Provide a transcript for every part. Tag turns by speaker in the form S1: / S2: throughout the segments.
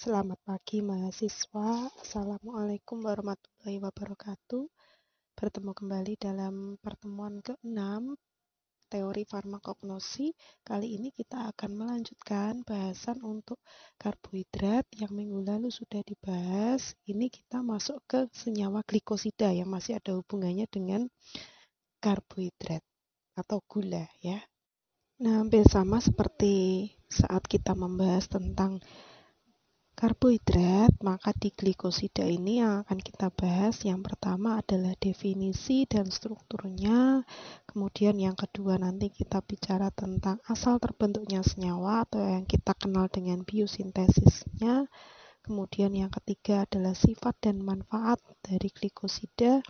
S1: Selamat pagi mahasiswa. Assalamualaikum warahmatullahi wabarakatuh. Bertemu
S2: kembali dalam pertemuan ke-6 teori farmakognosi. Kali ini kita akan melanjutkan bahasan untuk karbohidrat yang minggu lalu sudah dibahas. Ini kita masuk ke senyawa glikosida yang masih ada hubungannya dengan karbohidrat atau gula ya. Nah, hampir sama seperti saat kita membahas tentang Karbohidrat, maka di glikosida ini yang akan kita bahas yang pertama adalah definisi dan strukturnya. Kemudian yang kedua nanti kita bicara tentang asal terbentuknya senyawa atau yang kita kenal dengan biosintesisnya. Kemudian yang ketiga adalah sifat dan manfaat dari glikosida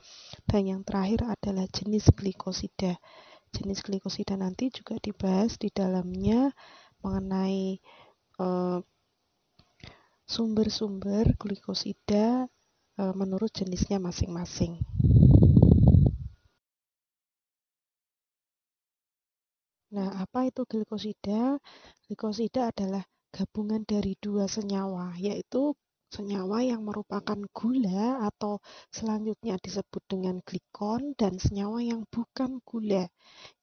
S2: dan yang terakhir adalah jenis glikosida. Jenis glikosida nanti juga dibahas di dalamnya mengenai eh, sumber-sumber
S1: glikosida e, menurut jenisnya masing-masing. Nah, apa itu glikosida? Glikosida adalah gabungan dari dua senyawa, yaitu
S2: senyawa yang merupakan gula atau selanjutnya disebut dengan glikon dan senyawa yang bukan gula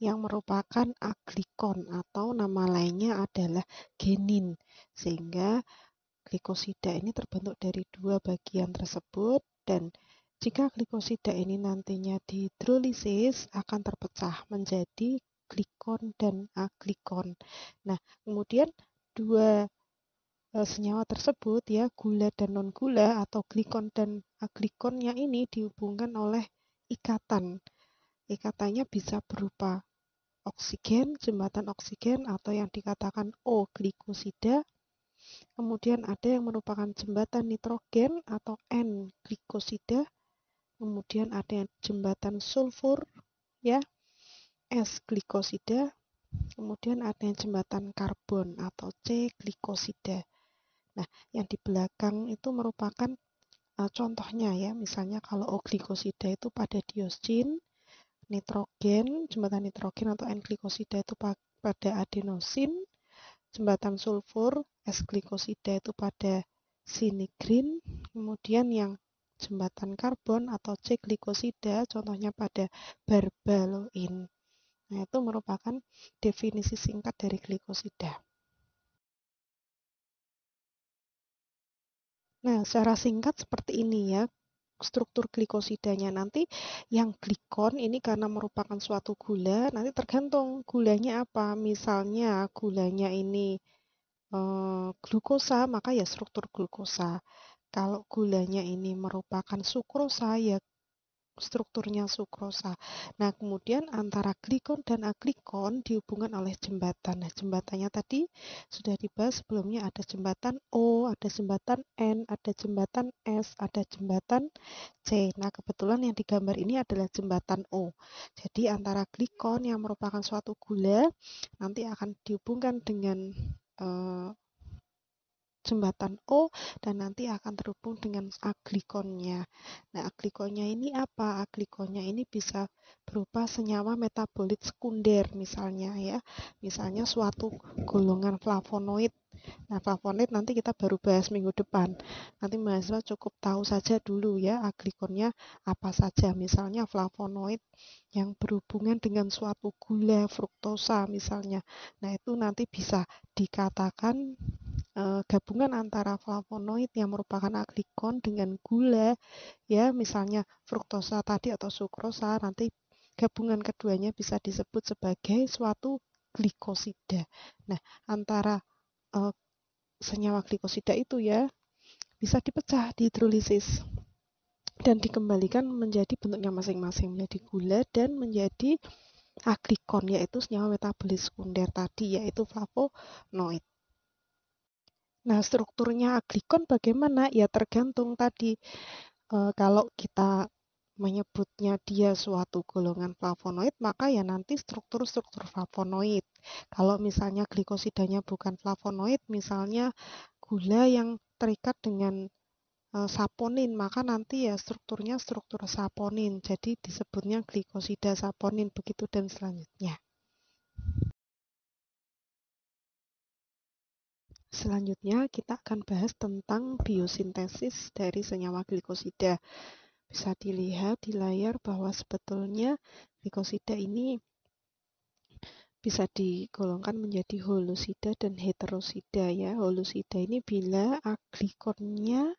S2: yang merupakan aglikon atau nama lainnya adalah genin sehingga glikosida ini terbentuk dari dua bagian tersebut dan jika glikosida ini nantinya dihidrolisis akan terpecah menjadi glikon dan aglikon. Nah, kemudian dua eh, senyawa tersebut ya, gula dan non gula atau glikon dan aglikonnya ini dihubungkan oleh ikatan. Ikatannya bisa berupa oksigen, jembatan oksigen atau yang dikatakan O-glikosida Kemudian ada yang merupakan jembatan nitrogen atau N-glikosida. Kemudian ada yang jembatan sulfur, ya, S-glikosida. Kemudian ada yang jembatan karbon atau C-glikosida. Nah, yang di belakang itu merupakan uh, contohnya ya, misalnya kalau O-glikosida itu pada diosin, nitrogen, jembatan nitrogen atau N-glikosida itu pada adenosin, jembatan sulfur, es glikosida itu pada sinigrin, kemudian yang jembatan karbon atau C glikosida contohnya
S1: pada barbaloin. Nah, itu merupakan definisi singkat dari glikosida. Nah, secara singkat seperti ini ya struktur glikosidanya nanti yang
S2: glikon ini karena merupakan suatu gula nanti tergantung gulanya apa misalnya gulanya ini e, glukosa maka ya struktur glukosa kalau gulanya ini merupakan sukrosa ya strukturnya sukrosa. Nah, kemudian antara glikon dan aglikon dihubungkan oleh jembatan. Nah, jembatannya tadi sudah dibahas sebelumnya ada jembatan O, ada jembatan N, ada jembatan S, ada jembatan C. Nah, kebetulan yang digambar ini adalah jembatan O. Jadi, antara glikon yang merupakan suatu gula nanti akan dihubungkan dengan eh, jembatan O dan nanti akan terhubung dengan aglikonnya. Nah, aglikonnya ini apa? Aglikonnya ini bisa berupa senyawa metabolit sekunder misalnya ya. Misalnya suatu golongan flavonoid. Nah, flavonoid nanti kita baru bahas minggu depan. Nanti mahasiswa cukup tahu saja dulu ya aglikonnya apa saja. Misalnya flavonoid yang berhubungan dengan suatu gula fruktosa misalnya. Nah, itu nanti bisa dikatakan Eh, gabungan antara flavonoid yang merupakan aglikon dengan gula ya misalnya fruktosa tadi atau sukrosa nanti gabungan keduanya bisa disebut sebagai suatu glikosida. Nah, antara uh, senyawa glikosida itu ya bisa dipecah di hidrolisis dan dikembalikan menjadi bentuknya masing-masing menjadi gula dan menjadi aglikon yaitu senyawa metabolis sekunder tadi yaitu flavonoid. Nah, strukturnya aglikon bagaimana? Ya tergantung tadi e, kalau kita menyebutnya dia suatu golongan flavonoid, maka ya nanti struktur-struktur flavonoid. Kalau misalnya glikosidanya bukan flavonoid, misalnya gula yang terikat dengan e, saponin, maka nanti ya strukturnya struktur saponin. Jadi disebutnya
S1: glikosida saponin begitu dan selanjutnya. Selanjutnya kita akan bahas tentang
S2: biosintesis dari senyawa glikosida. Bisa dilihat di layar bahwa sebetulnya glikosida ini bisa digolongkan menjadi holosida dan heterosida ya. Holosida ini bila aglikonnya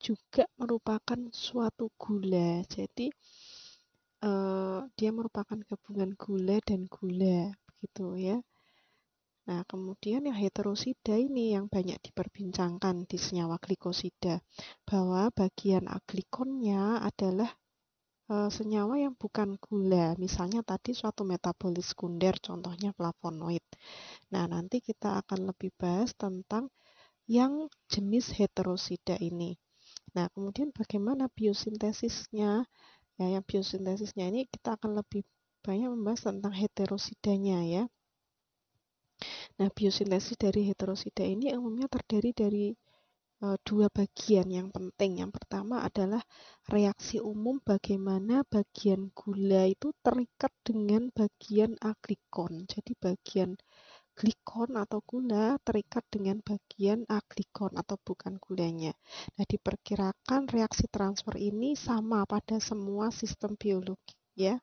S2: juga merupakan suatu gula. Jadi uh, dia merupakan gabungan gula dan gula begitu ya. Nah, kemudian yang heterosida ini yang banyak diperbincangkan di senyawa glikosida bahwa bagian aglikonnya adalah e, senyawa yang bukan gula, misalnya tadi suatu metabolit sekunder contohnya flavonoid. Nah, nanti kita akan lebih bahas tentang yang jenis heterosida ini. Nah, kemudian bagaimana biosintesisnya? Ya, yang biosintesisnya ini kita akan lebih banyak membahas tentang heterosidanya ya. Nah, biosintesis dari heterosida ini umumnya terdiri dari e, dua bagian yang penting. Yang pertama adalah reaksi umum bagaimana bagian gula itu terikat dengan bagian aglikon. Jadi bagian glikon atau gula terikat dengan bagian aglikon atau bukan gulanya. Nah, diperkirakan reaksi transfer ini sama pada semua sistem biologi ya.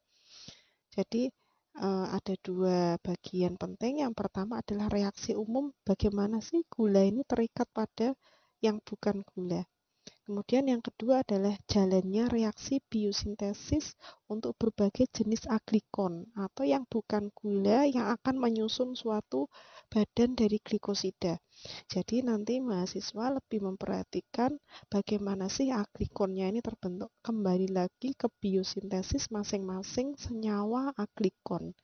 S2: Jadi Eh, ada dua bagian penting. Yang pertama adalah reaksi umum bagaimana sih gula ini terikat pada yang bukan gula. Kemudian yang kedua adalah jalannya reaksi biosintesis untuk berbagai jenis aglikon atau yang bukan gula yang akan menyusun suatu badan dari glikosida. Jadi nanti mahasiswa lebih memperhatikan bagaimana sih aglikonnya ini terbentuk kembali lagi ke biosintesis masing-masing senyawa aglikon.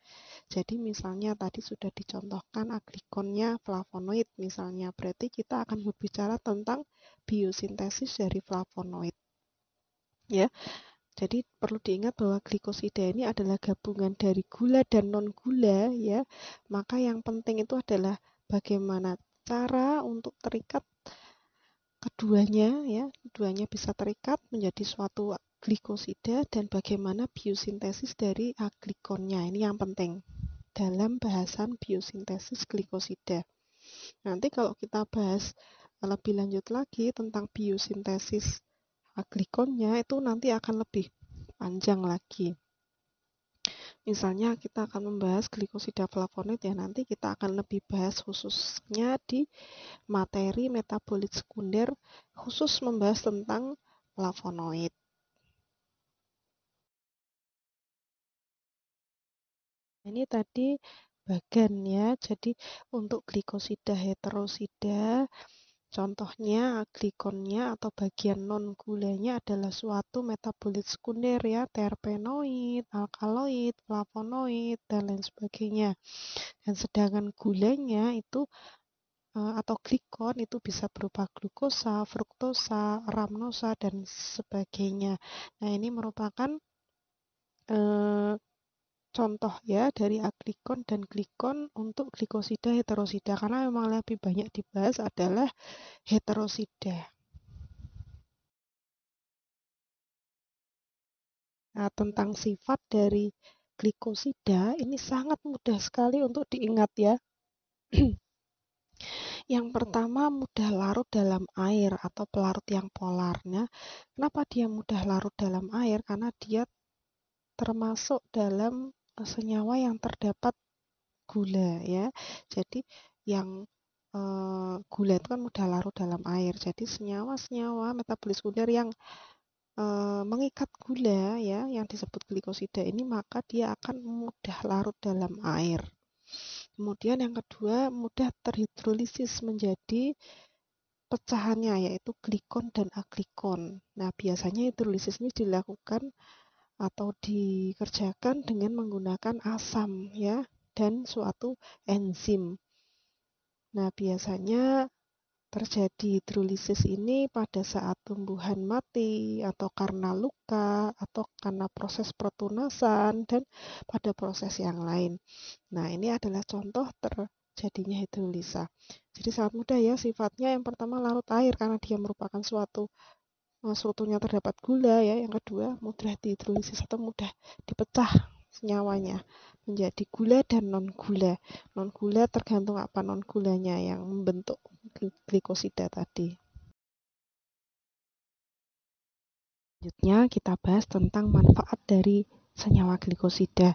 S2: Jadi misalnya tadi sudah dicontohkan aglikonnya flavonoid misalnya, berarti kita akan berbicara tentang biosintesis dari flavonoid. Ya. Jadi perlu diingat bahwa glikosida ini adalah gabungan dari gula dan non gula ya. Maka yang penting itu adalah bagaimana cara untuk terikat keduanya ya, keduanya bisa terikat menjadi suatu glikosida dan bagaimana biosintesis dari aglikonnya. Ini yang penting dalam bahasan biosintesis glikosida. Nanti kalau kita bahas lebih lanjut lagi tentang biosintesis nah, glikonnya itu nanti akan lebih panjang lagi. Misalnya kita akan membahas glikosida flavonoid ya nanti kita akan lebih bahas khususnya di materi metabolit sekunder khusus
S1: membahas tentang flavonoid. Ini tadi bagan ya. Jadi
S2: untuk glikosida heterosida Contohnya, glikonnya atau bagian non-gulanya adalah suatu metabolit sekunder ya, terpenoid, alkaloid, flavonoid, dan lain sebagainya. Dan sedangkan gulanya itu eh, atau glikon itu bisa berupa glukosa, fruktosa, rhamnosa, dan sebagainya. Nah, ini merupakan eh, contoh ya dari aglikon dan glikon untuk glikosida heterosida
S1: karena memang lebih banyak dibahas adalah heterosida. Nah, tentang sifat dari glikosida ini sangat mudah sekali untuk diingat ya.
S2: Yang pertama mudah larut dalam air atau pelarut yang polarnya. Kenapa dia mudah larut dalam air? Karena dia termasuk dalam senyawa yang terdapat gula ya. Jadi yang e, gula itu kan mudah larut dalam air. Jadi senyawa-senyawa metabolis metaboliskuler yang e, mengikat gula ya yang disebut glikosida ini maka dia akan mudah larut dalam air. Kemudian yang kedua mudah terhidrolisis menjadi pecahannya yaitu glikon dan aglikon. Nah, biasanya hidrolisis ini dilakukan atau dikerjakan dengan menggunakan asam ya dan suatu enzim. Nah, biasanya terjadi hidrolisis ini pada saat tumbuhan mati atau karena luka atau karena proses pertunasan dan pada proses yang lain. Nah, ini adalah contoh terjadinya hidrolisa. Jadi sangat mudah ya sifatnya yang pertama larut air karena dia merupakan suatu Eh, strukturnya terdapat gula ya. Yang kedua, mudah dihidrolisis atau mudah dipecah senyawanya menjadi gula dan non gula. Non gula tergantung apa
S1: non gulanya yang membentuk glikosida tadi. Selanjutnya kita bahas tentang manfaat dari senyawa
S2: glikosida.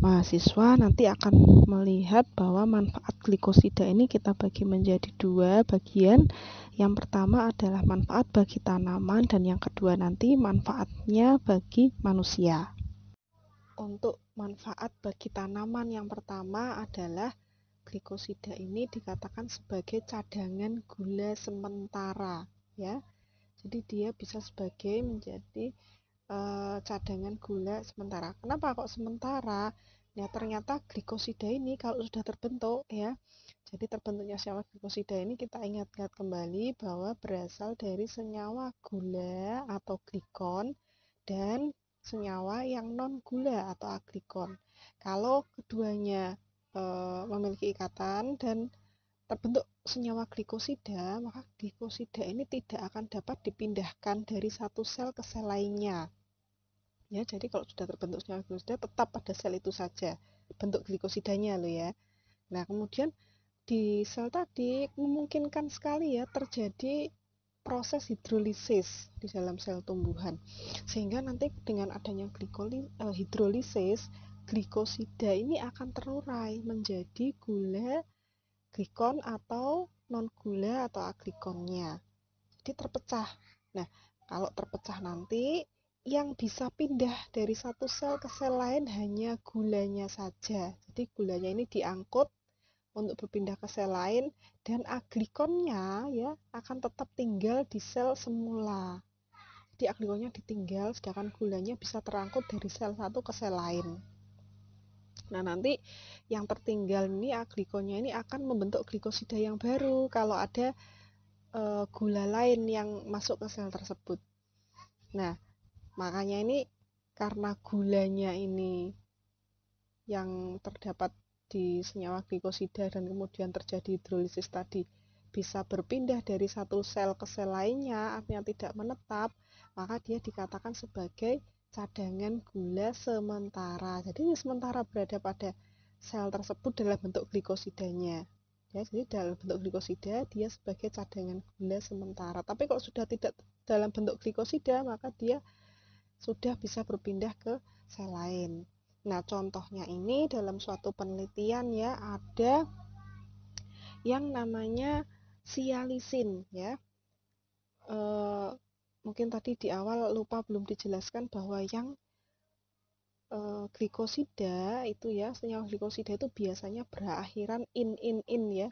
S2: Mahasiswa nanti akan melihat bahwa manfaat glikosida ini kita bagi menjadi dua bagian. Yang pertama adalah manfaat bagi tanaman dan yang kedua nanti manfaatnya bagi manusia. Untuk manfaat bagi tanaman yang pertama adalah glikosida ini dikatakan sebagai cadangan gula sementara ya. Jadi dia bisa sebagai menjadi Eh, cadangan gula sementara. Kenapa kok sementara? Ya ternyata glikosida ini kalau sudah terbentuk ya, jadi terbentuknya senyawa glikosida ini kita ingat-ingat kembali bahwa berasal dari senyawa gula atau glikon dan senyawa yang non gula atau aglikon. Kalau keduanya e, memiliki ikatan dan terbentuk senyawa glikosida, maka glikosida ini tidak akan dapat dipindahkan dari satu sel ke sel lainnya ya jadi kalau sudah terbentuk senyawa glikosida tetap pada sel itu saja bentuk glikosidanya lo ya nah kemudian di sel tadi memungkinkan sekali ya terjadi proses hidrolisis di dalam sel tumbuhan sehingga nanti dengan adanya glikoli, eh, hidrolisis glikosida ini akan terurai menjadi gula glikon atau non gula atau aglikonnya jadi terpecah nah kalau terpecah nanti yang bisa pindah dari satu sel ke sel lain hanya gulanya saja. Jadi gulanya ini diangkut untuk berpindah ke sel lain dan aglikonnya ya akan tetap tinggal di sel semula. Jadi aglikonnya ditinggal sedangkan gulanya bisa terangkut dari sel satu ke sel lain. Nah, nanti yang tertinggal ini aglikonya ini akan membentuk glikosida yang baru kalau ada e, gula lain yang masuk ke sel tersebut. Nah, makanya ini karena gulanya ini yang terdapat di senyawa glikosida dan kemudian terjadi hidrolisis tadi bisa berpindah dari satu sel ke sel lainnya artinya tidak menetap maka dia dikatakan sebagai cadangan gula sementara jadi ini sementara berada pada sel tersebut dalam bentuk glikosidanya ya jadi dalam bentuk glikosida dia sebagai cadangan gula sementara tapi kalau sudah tidak dalam bentuk glikosida maka dia sudah bisa berpindah ke sel lain. Nah, contohnya ini dalam suatu penelitian ya ada yang namanya sialisin ya. E, mungkin tadi di awal lupa belum dijelaskan bahwa yang e, glikosida itu ya senyawa glikosida itu biasanya berakhiran in in in ya.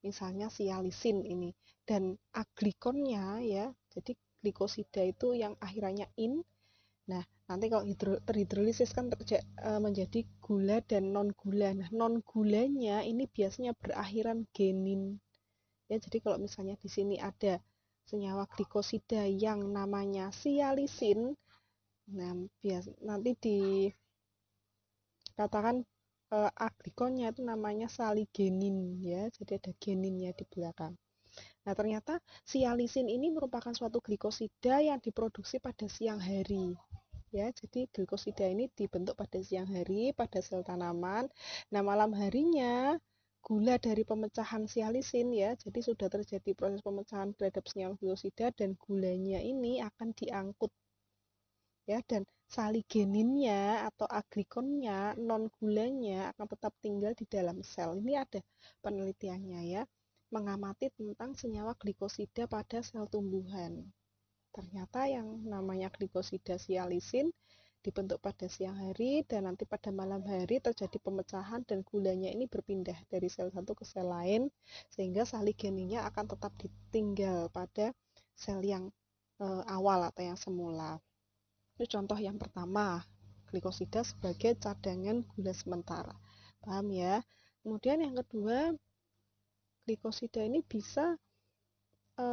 S2: Misalnya sialisin ini dan aglikonnya ya. Jadi glikosida itu yang akhirannya in Nah, nanti kalau hidro, terhidrolisis kan terja, e, menjadi gula dan non gula. Nah, non gulanya ini biasanya berakhiran genin. Ya, jadi kalau misalnya di sini ada senyawa glikosida yang namanya sialisin, nah bias, nanti dikatakan e, aglikonnya itu namanya saligenin ya, jadi ada geninnya di belakang. Nah, ternyata sialisin ini merupakan suatu glikosida yang diproduksi pada siang hari ya. Jadi glukosida ini dibentuk pada siang hari pada sel tanaman. Nah, malam harinya gula dari pemecahan sialisin ya. Jadi sudah terjadi proses pemecahan terhadap senyawa glukosida dan gulanya ini akan diangkut ya dan saligeninnya atau agrikonnya non gulanya akan tetap tinggal di dalam sel. Ini ada penelitiannya ya mengamati tentang senyawa glikosida pada sel tumbuhan. Ternyata yang namanya glikosida sialisin dibentuk pada siang hari dan nanti pada malam hari terjadi pemecahan dan gulanya ini berpindah dari sel satu ke sel lain sehingga saligeninya akan tetap ditinggal pada sel yang e, awal atau yang semula. Ini contoh yang pertama, glikosida sebagai cadangan gula sementara. Paham ya? Kemudian yang kedua, glikosida ini bisa e,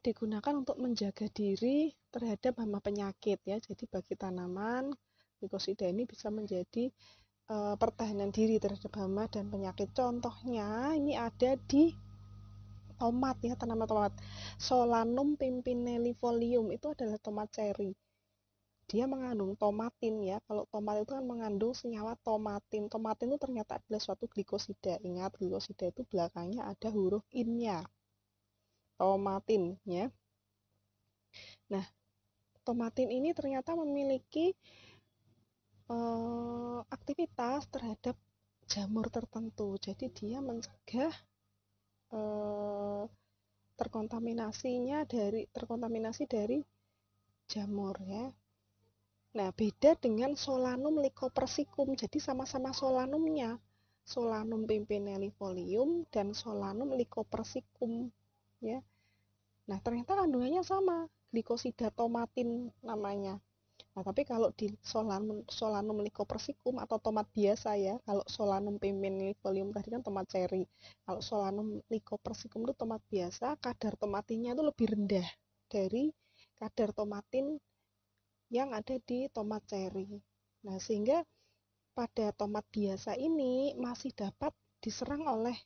S2: digunakan untuk menjaga diri terhadap hama penyakit ya. Jadi bagi tanaman mikosida ini bisa menjadi e, pertahanan diri terhadap hama dan penyakit. Contohnya ini ada di tomat ya, tanaman tomat. Solanum pimpinellifolium itu adalah tomat cherry dia mengandung tomatin ya. Kalau tomat itu kan mengandung senyawa tomatin. Tomatin itu ternyata adalah suatu glikosida. Ingat, glikosida itu belakangnya ada huruf innya tomatin ya. Nah, tomatin ini ternyata memiliki eh, aktivitas terhadap jamur tertentu. Jadi dia mencegah eh, terkontaminasinya dari terkontaminasi dari jamur ya. Nah, beda dengan Solanum lycopersicum. Jadi sama-sama solanumnya. Solanum pimpinellifolium dan Solanum lycopersicum ya. Nah, ternyata kandungannya sama, glikosida tomatin namanya. Nah, tapi kalau di solanum, solanum lycopersicum atau tomat biasa ya, kalau solanum pimenifolium tadi kan tomat cherry. Kalau solanum lycopersicum itu tomat biasa, kadar tomatinnya itu lebih rendah dari kadar tomatin yang ada di tomat cherry. Nah, sehingga pada tomat biasa ini masih dapat diserang oleh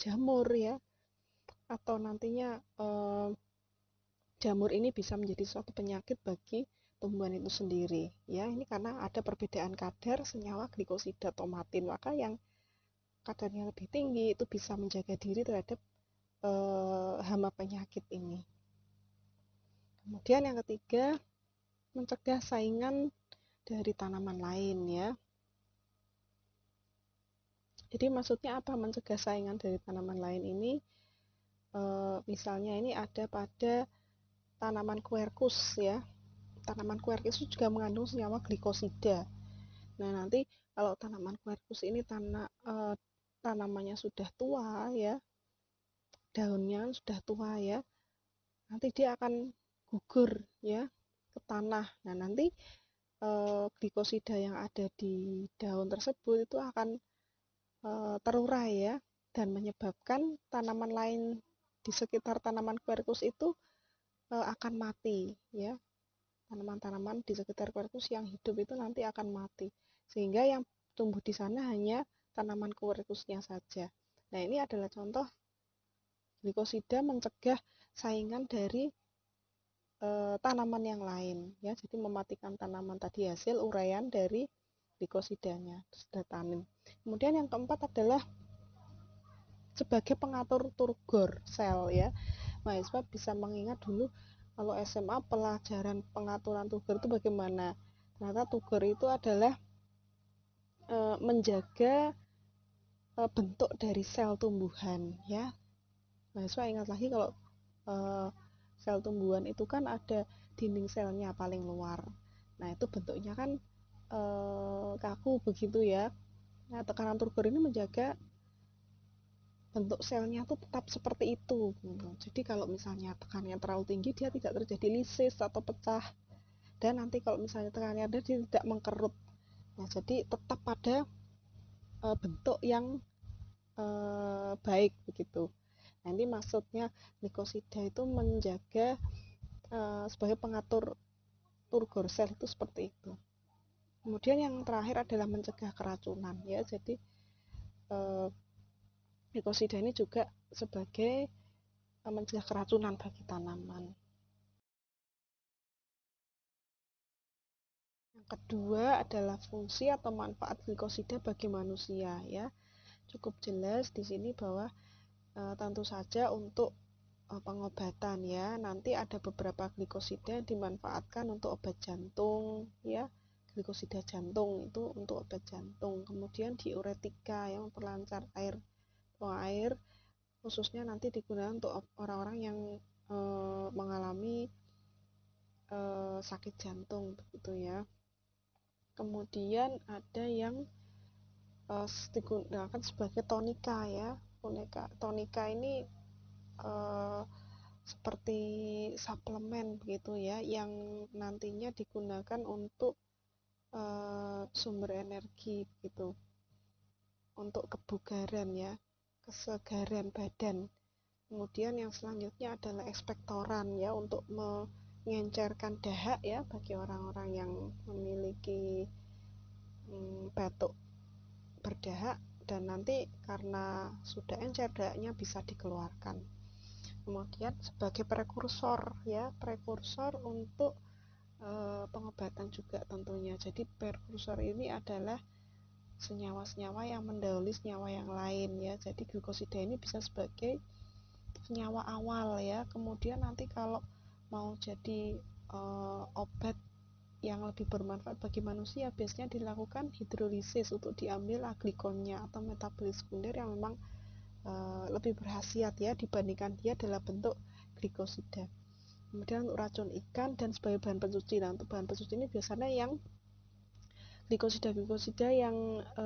S2: jamur ya atau nantinya eh, jamur ini bisa menjadi suatu penyakit bagi tumbuhan itu sendiri ya ini karena ada perbedaan kadar senyawa glikosida tomatin maka yang kadarnya lebih tinggi itu bisa menjaga diri terhadap eh, hama penyakit ini kemudian yang ketiga mencegah saingan dari tanaman lain ya jadi maksudnya apa mencegah saingan dari tanaman lain ini Eh, misalnya ini ada pada tanaman quercus ya tanaman quercus itu juga mengandung senyawa glikosida nah nanti kalau tanaman quercus ini tanah eh, e, tanamannya sudah tua ya daunnya sudah tua ya nanti dia akan gugur ya ke tanah nah nanti e, glikosida yang ada di daun tersebut itu akan e, terurai ya dan menyebabkan tanaman lain di sekitar tanaman Quercus itu e, akan mati ya tanaman-tanaman di sekitar Quercus yang hidup itu nanti akan mati sehingga yang tumbuh di sana hanya tanaman Quercusnya saja nah ini adalah contoh glikosida mencegah saingan dari e, tanaman yang lain ya jadi mematikan tanaman tadi hasil uraian dari glikosidanya, datamin. Kemudian yang keempat adalah sebagai pengatur turgor sel ya mahasiswa bisa mengingat dulu kalau SMA pelajaran pengaturan tugas itu bagaimana ternyata tugas itu adalah e, menjaga e, bentuk dari sel tumbuhan ya mahasiswa ingat lagi kalau e, sel tumbuhan itu kan ada dinding selnya paling luar nah itu bentuknya kan e, kaku begitu ya nah tekanan turgor ini menjaga bentuk selnya tuh tetap seperti itu. Gitu. Jadi kalau misalnya tekanannya terlalu tinggi dia tidak terjadi lisis atau pecah. Dan nanti kalau misalnya tekanannya ada dia tidak mengkerut. Nah, jadi tetap pada e, bentuk yang e, baik begitu. Nanti maksudnya nikosida itu menjaga e, sebagai pengatur turgor sel itu seperti itu. Kemudian yang terakhir adalah mencegah keracunan ya. Jadi e,
S1: Mikosida ini juga sebagai eh, mencegah keracunan bagi tanaman. Yang kedua adalah fungsi atau manfaat glikosida bagi manusia ya. Cukup jelas di
S2: sini bahwa e, tentu saja untuk e, pengobatan ya. Nanti ada beberapa glikosida yang dimanfaatkan untuk obat jantung ya. Glikosida jantung itu untuk obat jantung. Kemudian diuretika yang memperlancar air Pompa air khususnya nanti digunakan untuk orang-orang yang e, mengalami e, sakit jantung begitu ya kemudian ada yang e, digunakan sebagai tonika ya tonika tonika ini e, seperti suplemen begitu ya yang nantinya digunakan untuk e, sumber energi begitu untuk kebugaran ya kesegaran badan. Kemudian yang selanjutnya adalah ekspektoran ya untuk mengencerkan dahak ya bagi orang-orang yang memiliki hmm, batuk berdahak dan nanti karena sudah encer dahaknya bisa dikeluarkan. Kemudian sebagai prekursor ya, prekursor untuk e, pengobatan juga tentunya. Jadi prekursor ini adalah senyawa-senyawa yang mendahului senyawa yang lain ya. Jadi glukosida ini bisa sebagai senyawa awal ya. Kemudian nanti kalau mau jadi e, obat yang lebih bermanfaat bagi manusia biasanya dilakukan hidrolisis untuk diambil aglikonnya atau metabolis sekunder yang memang e, lebih berhasiat ya dibandingkan dia dalam bentuk glikosida. Kemudian untuk racun ikan dan sebagai bahan pencuci. Nah, untuk bahan pencuci ini biasanya yang
S1: glikosida glikosida yang e,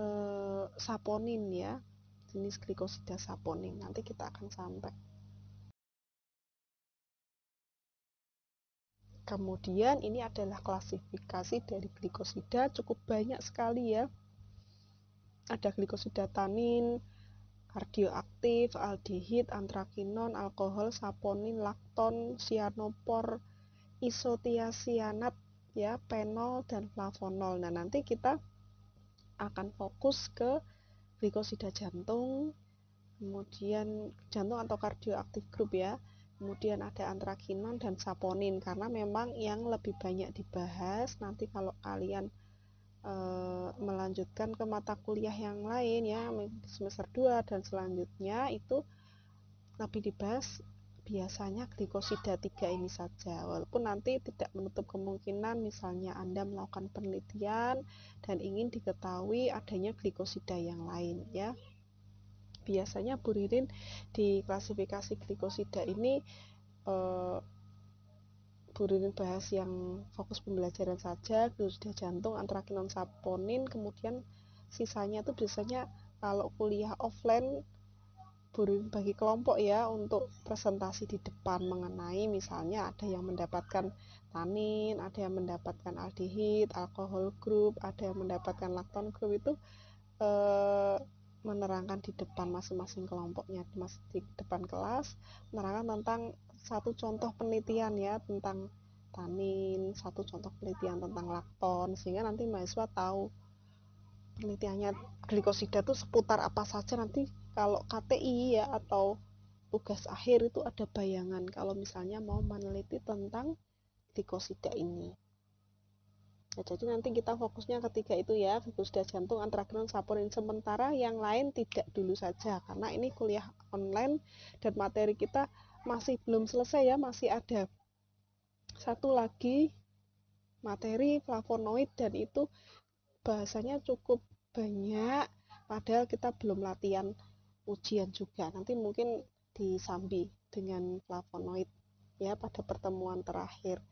S1: saponin ya jenis glikosida saponin nanti kita akan sampai kemudian ini adalah klasifikasi dari glikosida cukup
S2: banyak sekali ya ada glikosida tanin kardioaktif, aldehid, antrakinon, alkohol, saponin, lakton, sianopor, isotiasianat ya penol dan flavonol. Nah, nanti kita akan fokus ke glikosida jantung, kemudian jantung atau kardioaktif grup ya. Kemudian ada antrakinon dan saponin karena memang yang lebih banyak dibahas nanti kalau kalian eh, melanjutkan ke mata kuliah yang lain ya semester 2 dan selanjutnya itu lebih dibahas biasanya glikosida 3 ini saja walaupun nanti tidak menutup kemungkinan misalnya Anda melakukan penelitian dan ingin diketahui adanya glikosida yang lain ya biasanya buririn di klasifikasi glikosida ini eh, buririn bahas yang fokus pembelajaran saja, glikosida jantung, antrakinon saponin, kemudian sisanya itu biasanya kalau kuliah offline bagi kelompok ya untuk presentasi di depan mengenai misalnya ada yang mendapatkan tanin, ada yang mendapatkan aldehid, alkohol group, ada yang mendapatkan lakton group itu e, menerangkan di depan masing-masing kelompoknya di depan kelas menerangkan tentang satu contoh penelitian ya tentang tanin, satu contoh penelitian tentang lakton sehingga nanti mahasiswa tahu penelitiannya glikosida itu seputar apa saja nanti kalau KTI ya atau tugas akhir itu ada bayangan kalau misalnya mau meneliti tentang sikosida ini. Nah, jadi nanti kita fokusnya ketiga itu ya, sikosida jantung, antragenon, saporin. Sementara yang lain tidak dulu saja karena ini kuliah online dan materi kita masih belum selesai ya, masih ada satu lagi materi flavonoid dan itu bahasanya cukup banyak padahal kita belum latihan ujian
S1: juga nanti mungkin disambi dengan flavonoid ya pada pertemuan terakhir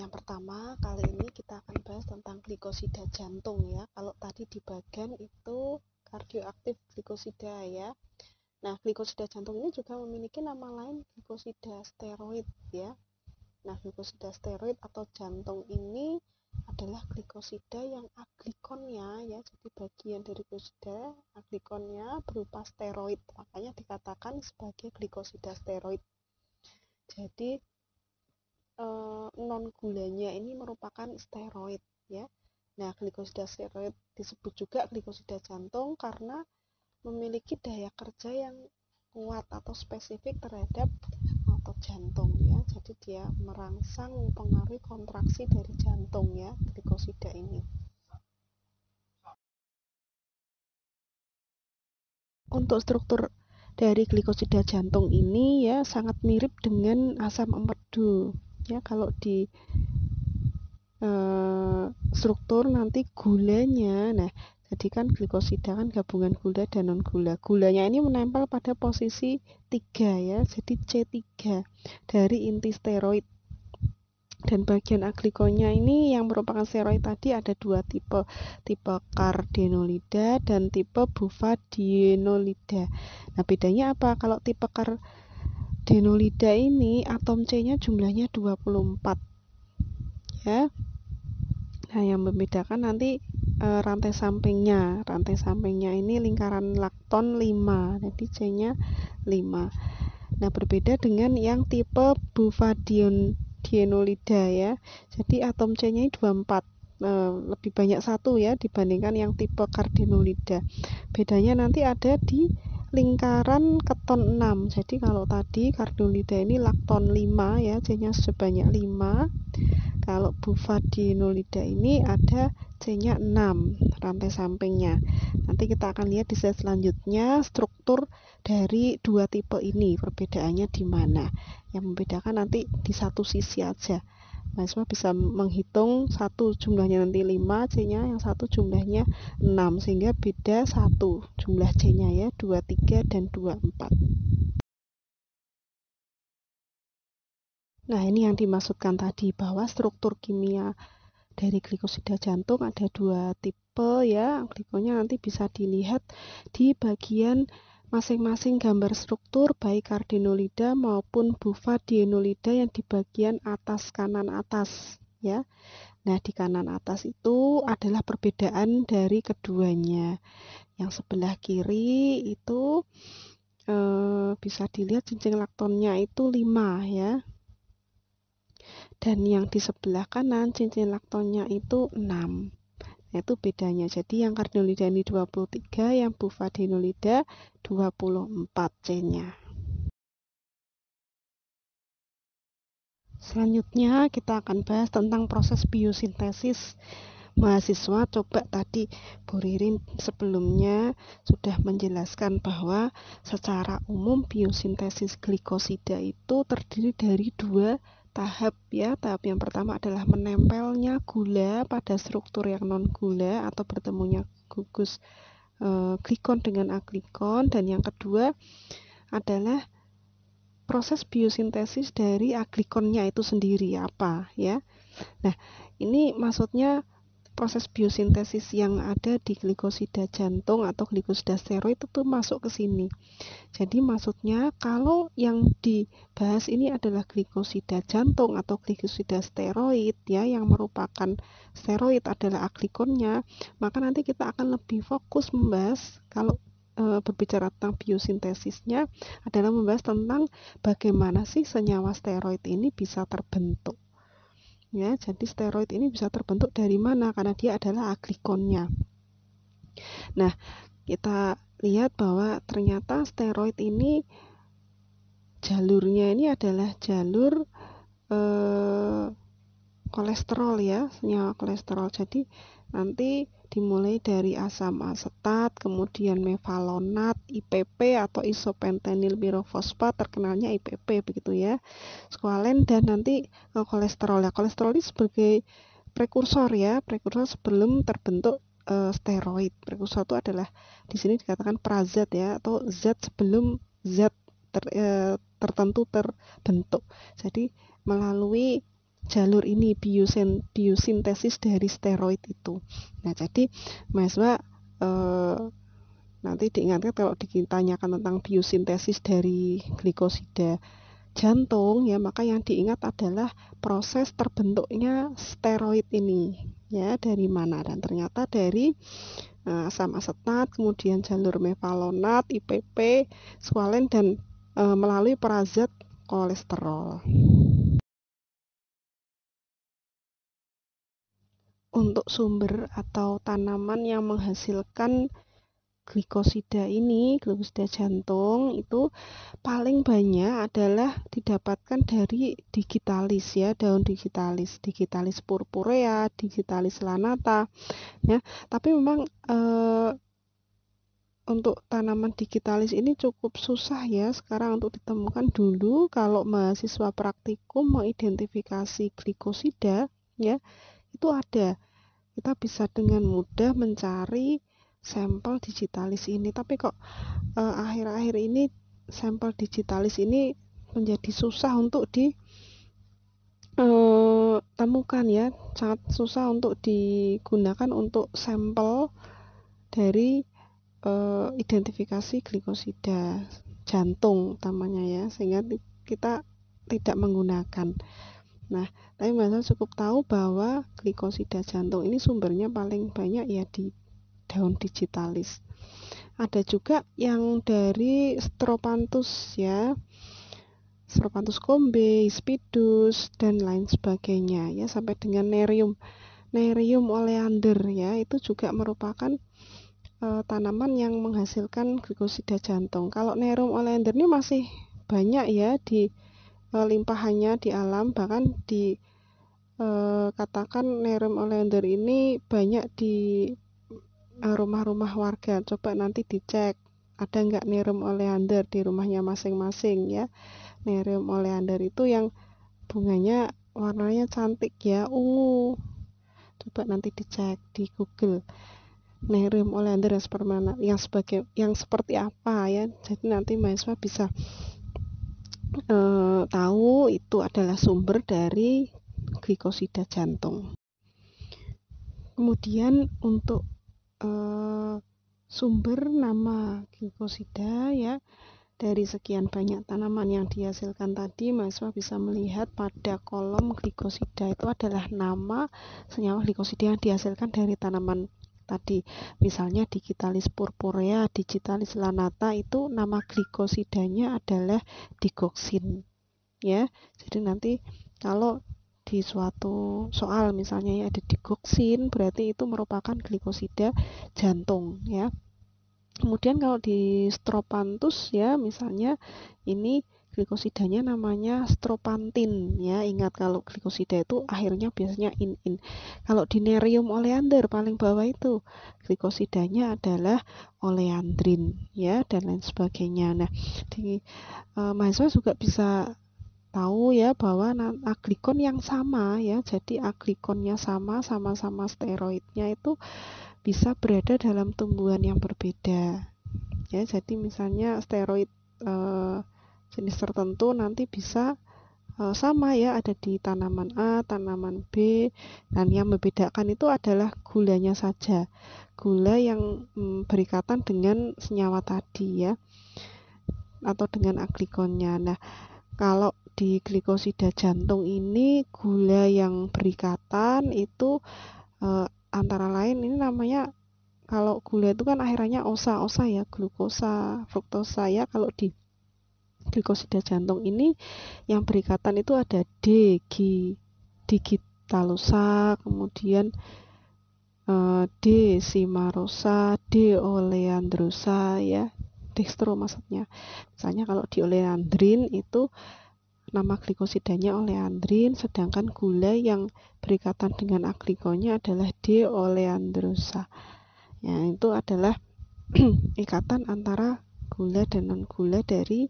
S1: yang pertama kali ini kita akan bahas tentang glikosida jantung ya kalau tadi di bagian itu
S2: kardioaktif glikosida ya nah glikosida jantung ini juga memiliki nama lain glikosida steroid ya nah glikosida steroid atau jantung ini adalah glikosida yang aglikonnya ya jadi bagian dari glikosida aglikonnya berupa steroid makanya dikatakan sebagai glikosida steroid jadi e, non gulanya ini merupakan steroid ya. Nah, glikosida steroid disebut juga glikosida jantung karena memiliki daya kerja yang kuat atau spesifik terhadap otot jantung ya. Jadi dia merangsang mempengaruhi kontraksi dari
S1: jantung ya, glikosida ini. Untuk struktur dari glikosida jantung ini
S2: ya sangat mirip dengan asam empedu ya kalau di uh, struktur nanti gulanya nah jadi kan glikosida kan gabungan gula dan non gula gulanya ini menempel pada posisi 3 ya jadi C3 dari inti steroid dan bagian aglikonya ini yang merupakan steroid tadi ada dua tipe tipe kardenolida dan tipe bufadienolida. nah bedanya apa kalau tipe kar adenolida ini atom C-nya jumlahnya 24. Ya. Nah, yang membedakan nanti e, rantai sampingnya. Rantai sampingnya ini lingkaran lakton 5. Jadi C-nya 5. Nah, berbeda dengan yang tipe bufadion dienolida ya. Jadi atom C-nya 24 eh, lebih banyak satu ya dibandingkan yang tipe cardenolida. Bedanya nanti ada di lingkaran keton 6 jadi kalau tadi Cardolida ini lakton 5 ya C nya sebanyak 5 kalau Bufadinolida ini ada C nya 6 rantai sampingnya nanti kita akan lihat di slide selanjutnya struktur dari dua tipe ini perbedaannya di mana yang membedakan nanti di satu sisi aja mahasiswa bisa menghitung satu jumlahnya nanti 5 C-nya yang satu jumlahnya 6 sehingga beda
S1: satu jumlah C-nya ya 2 3 dan 2 4 Nah, ini yang dimaksudkan tadi bahwa struktur kimia
S2: dari glikosida jantung ada dua tipe ya. Glikonya nanti bisa dilihat di bagian masing-masing gambar struktur baik kardinolida maupun bufadienolida yang di bagian atas kanan atas ya. Nah, di kanan atas itu adalah perbedaan dari keduanya. Yang sebelah kiri itu e, bisa dilihat cincin laktonnya itu 5 ya. Dan yang di sebelah kanan cincin laktonnya itu 6. Nah, itu bedanya. Jadi yang Cardinolida ini 23,
S1: yang bufadenolida 24 C-nya. Selanjutnya kita akan bahas tentang proses biosintesis mahasiswa coba tadi Bu Ririn sebelumnya
S2: sudah menjelaskan bahwa secara umum biosintesis glikosida itu terdiri dari dua tahap ya. Tahap yang pertama adalah menempelnya gula pada struktur yang non gula atau bertemunya gugus e, glikon dengan aglikon dan yang kedua adalah proses biosintesis dari aglikonnya itu sendiri apa ya. Nah, ini maksudnya proses biosintesis yang ada di glikosida jantung atau glikosida steroid itu masuk ke sini. Jadi maksudnya kalau yang dibahas ini adalah glikosida jantung atau glikosida steroid ya yang merupakan steroid adalah aglikonnya, maka nanti kita akan lebih fokus membahas kalau e, berbicara tentang biosintesisnya adalah membahas tentang bagaimana sih senyawa steroid ini bisa terbentuk. Ya, jadi steroid ini bisa terbentuk dari mana? Karena dia adalah aglikonnya. Nah, kita lihat bahwa ternyata steroid ini jalurnya ini adalah jalur eh, kolesterol ya, senyawa kolesterol. Jadi nanti dimulai dari asam asetat, kemudian mevalonat, IPP atau isopentenil pirofosfat terkenalnya IPP begitu ya. Skualen dan nanti eh, kolesterol ya. Kolesterol ini sebagai prekursor ya, prekursor sebelum terbentuk e, steroid. Prekursor itu adalah di sini dikatakan prazat ya atau zat sebelum zat ter, e, tertentu terbentuk. Jadi melalui jalur ini biosin biosintesis dari steroid itu. Nah, jadi mahasiswa eh, nanti diingatkan kalau ditanyakan tentang biosintesis dari glikosida jantung ya, maka yang diingat adalah proses terbentuknya steroid ini ya dari mana dan ternyata dari eh, asam asetat,
S1: kemudian jalur mevalonat, IPP, squalen dan e, melalui perazat kolesterol. untuk sumber atau tanaman yang menghasilkan
S2: glikosida ini, glikosida jantung itu paling banyak adalah didapatkan dari digitalis ya, daun digitalis, digitalis purpurea, digitalis lanata. Ya, tapi memang e, untuk tanaman digitalis ini cukup susah ya sekarang untuk ditemukan dulu kalau mahasiswa praktikum mengidentifikasi glikosida ya itu ada kita bisa dengan mudah mencari sampel digitalis ini tapi kok eh, akhir-akhir eh, ini sampel digitalis ini menjadi susah untuk di eh, temukan ya sangat susah untuk digunakan untuk sampel dari eh, identifikasi glikosida jantung utamanya ya sehingga kita tidak menggunakan Nah, tapi masalah cukup tahu bahwa glikosida jantung ini sumbernya paling banyak ya di daun digitalis. Ada juga yang dari stropantus ya. Stropantus kombe, spidus dan lain sebagainya ya sampai dengan nerium. Nerium oleander ya itu juga merupakan e, tanaman yang menghasilkan glikosida jantung. Kalau nerium oleander ini masih banyak ya di E, limpahannya di alam bahkan di e, katakan nerem oleander ini banyak di e, rumah-rumah warga coba nanti dicek ada nggak Nerum oleander di rumahnya masing-masing ya Nerum oleander itu yang bunganya warnanya cantik ya ungu coba nanti dicek di google Nerum oleander yang, yang sebagai yang seperti apa ya jadi nanti mahasiswa bisa e, tahu itu adalah sumber dari glikosida jantung. Kemudian untuk e, sumber nama glikosida ya dari sekian banyak tanaman yang dihasilkan tadi, mahasiswa bisa melihat pada kolom glikosida itu adalah nama senyawa glikosida yang dihasilkan dari tanaman tadi. Misalnya digitalis purpurea, digitalis lanata itu nama glikosidanya adalah digoksin. Ya. Jadi nanti kalau di suatu soal misalnya ya ada digoksin berarti itu merupakan glikosida jantung ya. Kemudian kalau di stropantus ya misalnya ini glikosidanya namanya stropantin ya ingat kalau glikosida itu akhirnya biasanya in in kalau di nerium oleander paling bawah itu glikosidanya adalah oleandrin ya dan lain sebagainya nah di e, mahasiswa juga bisa tahu ya bahwa aglikon yang sama ya jadi aglikonnya sama sama-sama steroidnya itu bisa berada dalam tumbuhan yang berbeda ya jadi misalnya steroid e, jenis tertentu nanti bisa eh, sama ya ada di tanaman A, tanaman B dan yang membedakan itu adalah gulanya saja gula yang mm, berikatan dengan senyawa tadi ya atau dengan aglikonnya nah kalau di glikosida jantung ini gula yang berikatan itu e, antara lain ini namanya kalau gula itu kan akhirnya osa osa ya glukosa fruktosa ya kalau di glikosida jantung ini yang berikatan itu ada D, digitalosa, kemudian eh, D, simarosa, D, oleandrosa, ya, dextro maksudnya. Misalnya kalau di oleandrin itu nama glikosidanya oleandrin, sedangkan gula yang berikatan dengan aglikonya adalah D oleandrosa. Ya, itu adalah
S1: ikatan antara gula dan non gula dari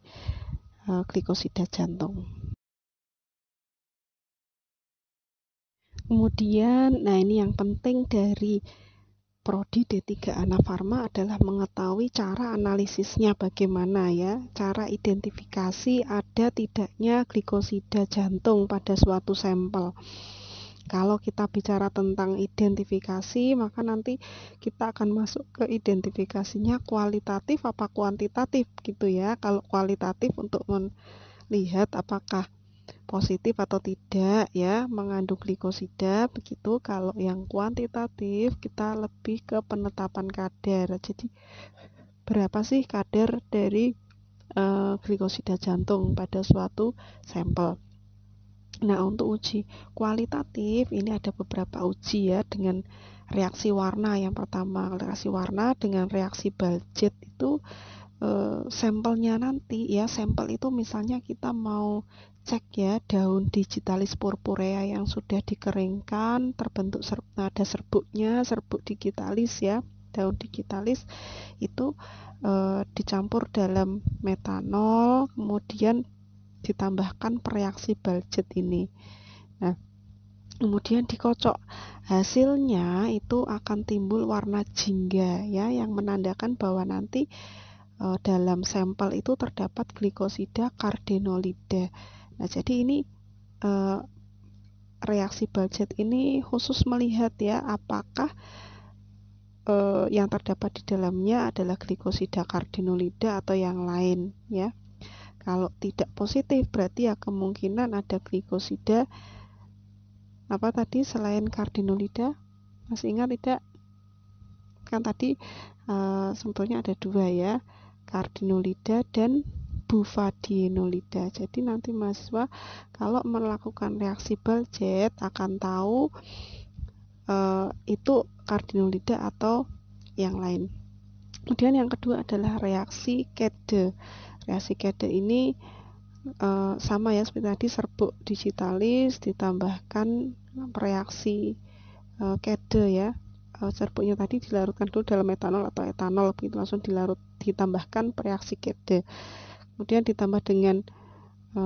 S1: eh, glikosida jantung. Kemudian, nah ini yang penting dari prodi D3 Anafarma adalah mengetahui
S2: cara analisisnya bagaimana ya, cara identifikasi ada tidaknya glikosida jantung pada suatu sampel. Kalau kita bicara tentang identifikasi, maka nanti kita akan masuk ke identifikasinya kualitatif apa kuantitatif gitu ya. Kalau kualitatif untuk melihat apakah positif atau tidak ya, mengandung glikosida begitu. Kalau yang kuantitatif kita lebih ke penetapan kadar. Jadi berapa sih kadar dari uh, glikosida jantung pada suatu sampel. Nah, untuk uji kualitatif ini ada beberapa uji ya dengan reaksi warna. Yang pertama, reaksi warna dengan reaksi budget itu e, sampelnya nanti ya, sampel itu misalnya kita mau cek ya daun digitalis purpurea yang sudah dikeringkan, terbentuk ser ada serbuknya, serbuk digitalis ya. Daun digitalis itu e, dicampur dalam metanol, kemudian ditambahkan pereaksi Baljet ini. Nah, kemudian dikocok. Hasilnya itu akan timbul warna jingga ya yang menandakan bahwa nanti e, dalam sampel itu terdapat glikosida kardenolida. Nah, jadi ini e, reaksi Baljet ini khusus melihat ya apakah eh, yang terdapat di dalamnya adalah glikosida kardenolida atau yang lain ya. Kalau tidak positif berarti ya kemungkinan ada glikosida apa tadi selain kardinolida masih ingat tidak kan tadi e, sebetulnya ada dua ya kardinolida dan bufadienolida. jadi nanti mahasiswa kalau melakukan reaksi baljet akan tahu e, itu kardinolida atau yang lain kemudian yang kedua adalah reaksi kede Reaksi kede ini e, sama ya seperti tadi serbuk digitalis ditambahkan reaksi e, kede ya. E, serbuknya tadi dilarutkan dulu dalam metanol atau etanol begitu langsung dilarut ditambahkan reaksi kede Kemudian ditambah dengan e,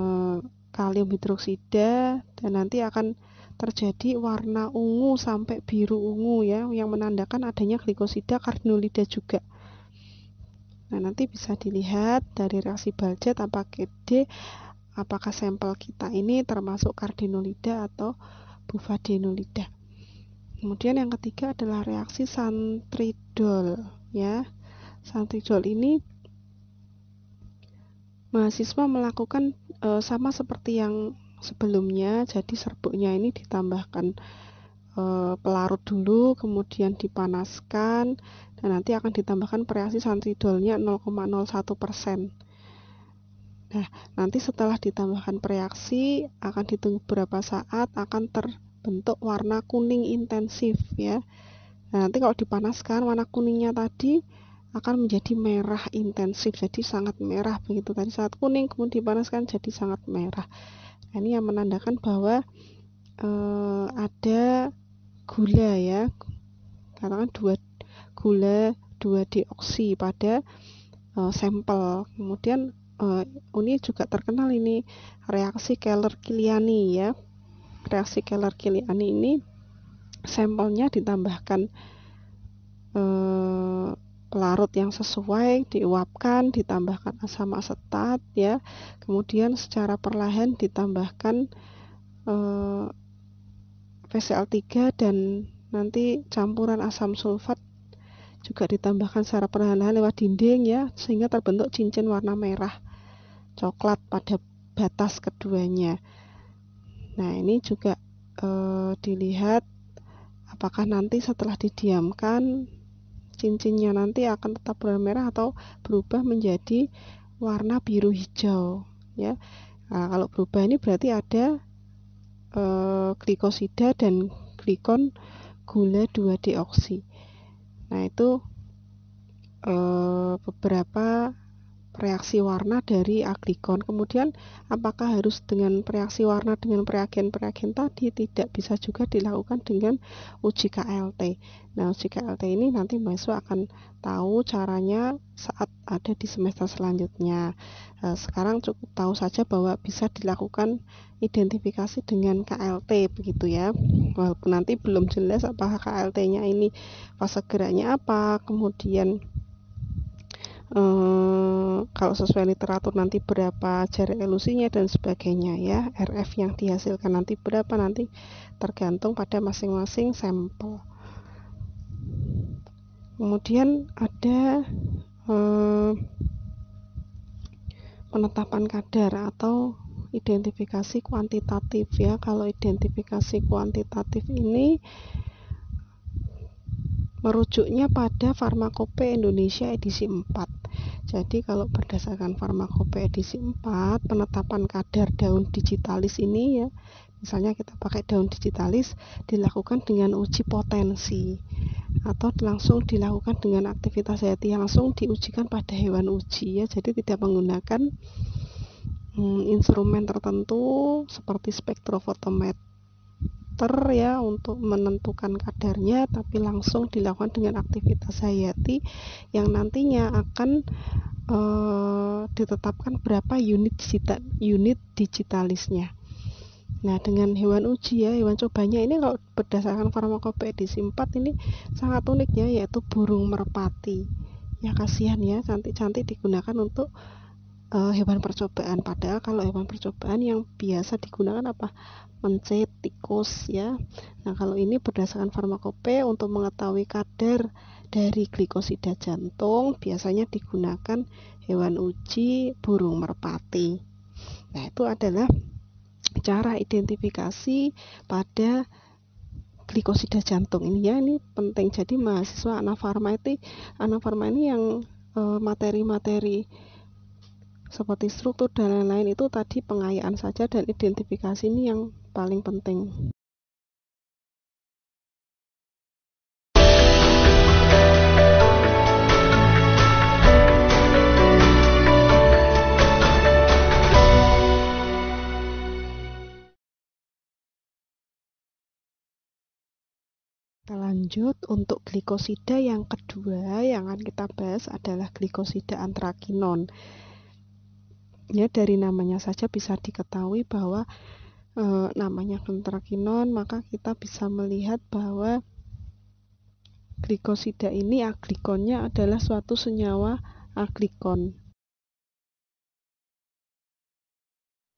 S2: kalium hidroksida dan nanti akan terjadi warna ungu sampai biru ungu ya yang menandakan adanya glikosida karnulida juga. Nah, nanti bisa dilihat dari reaksi Baljet apakah D apakah sampel kita ini termasuk kardinolida atau bufadenolida. Kemudian yang ketiga adalah reaksi santridol ya. Santridol ini mahasiswa melakukan e, sama seperti yang sebelumnya, jadi serbuknya ini ditambahkan e, pelarut dulu, kemudian dipanaskan, dan nanti akan ditambahkan preasi santidolnya 0,01 Nah, nanti setelah ditambahkan preaksi akan ditunggu berapa saat akan terbentuk warna kuning intensif ya. Nah, nanti kalau dipanaskan warna kuningnya tadi akan menjadi merah intensif jadi sangat merah begitu tadi saat kuning kemudian dipanaskan jadi sangat merah nah, ini yang menandakan bahwa e, ada gula ya katakan dua gula dua dioksi pada uh, sampel kemudian uh, ini juga terkenal ini reaksi keller kiliani ya reaksi keller kiliani ini sampelnya ditambahkan uh, larut yang sesuai, diuapkan, ditambahkan asam asetat, ya. Kemudian secara perlahan ditambahkan eh, PCl3 dan nanti campuran asam sulfat juga ditambahkan secara perlahan-lahan lewat dinding ya sehingga terbentuk cincin warna merah coklat pada batas keduanya. Nah, ini juga e, dilihat apakah nanti setelah didiamkan cincinnya nanti akan tetap berwarna merah atau berubah menjadi warna biru hijau ya. Nah, kalau berubah ini berarti ada e, glikosida dan glikon gula 2 deoksi. Nah, itu e, beberapa reaksi warna dari aglikon. Kemudian apakah harus dengan reaksi warna dengan reagen-reagen tadi? Tidak bisa juga dilakukan dengan uji KLT. Nah, uji KLT ini nanti mahasiswa akan tahu caranya saat ada di semester selanjutnya. Eh, sekarang cukup tahu saja bahwa bisa dilakukan identifikasi dengan KLT begitu ya. Walaupun nanti belum jelas apakah KLT-nya ini fase geraknya apa, kemudian eh, kalau sesuai literatur nanti berapa jarak elusinya dan sebagainya ya RF yang dihasilkan nanti berapa nanti tergantung pada masing-masing sampel kemudian ada eh, penetapan kadar atau identifikasi kuantitatif ya kalau identifikasi kuantitatif ini merujuknya pada Farmakope Indonesia edisi 4. Jadi kalau berdasarkan Farmakope edisi 4, penetapan kadar daun digitalis ini ya, misalnya kita pakai daun digitalis dilakukan dengan uji potensi atau langsung dilakukan dengan aktivitas yang langsung diujikan pada hewan uji ya. Jadi tidak menggunakan hmm, instrumen tertentu seperti spektrofotometer dokter ya untuk menentukan kadarnya tapi langsung dilakukan dengan aktivitas hayati yang nantinya akan e, ditetapkan berapa unit digital, unit digitalisnya. Nah, dengan hewan uji ya, hewan cobanya ini kalau berdasarkan farmakope edisi 4 ini sangat unik ya, yaitu burung merpati. Ya kasihan ya, cantik-cantik digunakan untuk uh, hewan percobaan padahal kalau hewan percobaan yang biasa digunakan apa mencet tikus ya nah kalau ini berdasarkan farmakope untuk mengetahui kadar dari glikosida jantung biasanya digunakan hewan uji burung merpati nah itu adalah cara identifikasi pada glikosida jantung ini ya ini penting jadi mahasiswa anak farma itu anak farma ini yang eh, materi-materi uh, materi -materi seperti struktur dan lain-lain itu tadi pengayaan
S1: saja dan identifikasi ini yang paling penting. Kita lanjut untuk glikosida yang kedua yang akan kita bahas adalah
S2: glikosida antrakinon ya dari namanya saja bisa diketahui bahwa e, namanya kontrakinon maka kita bisa melihat
S1: bahwa glikosida ini aglikonnya adalah suatu senyawa aglikon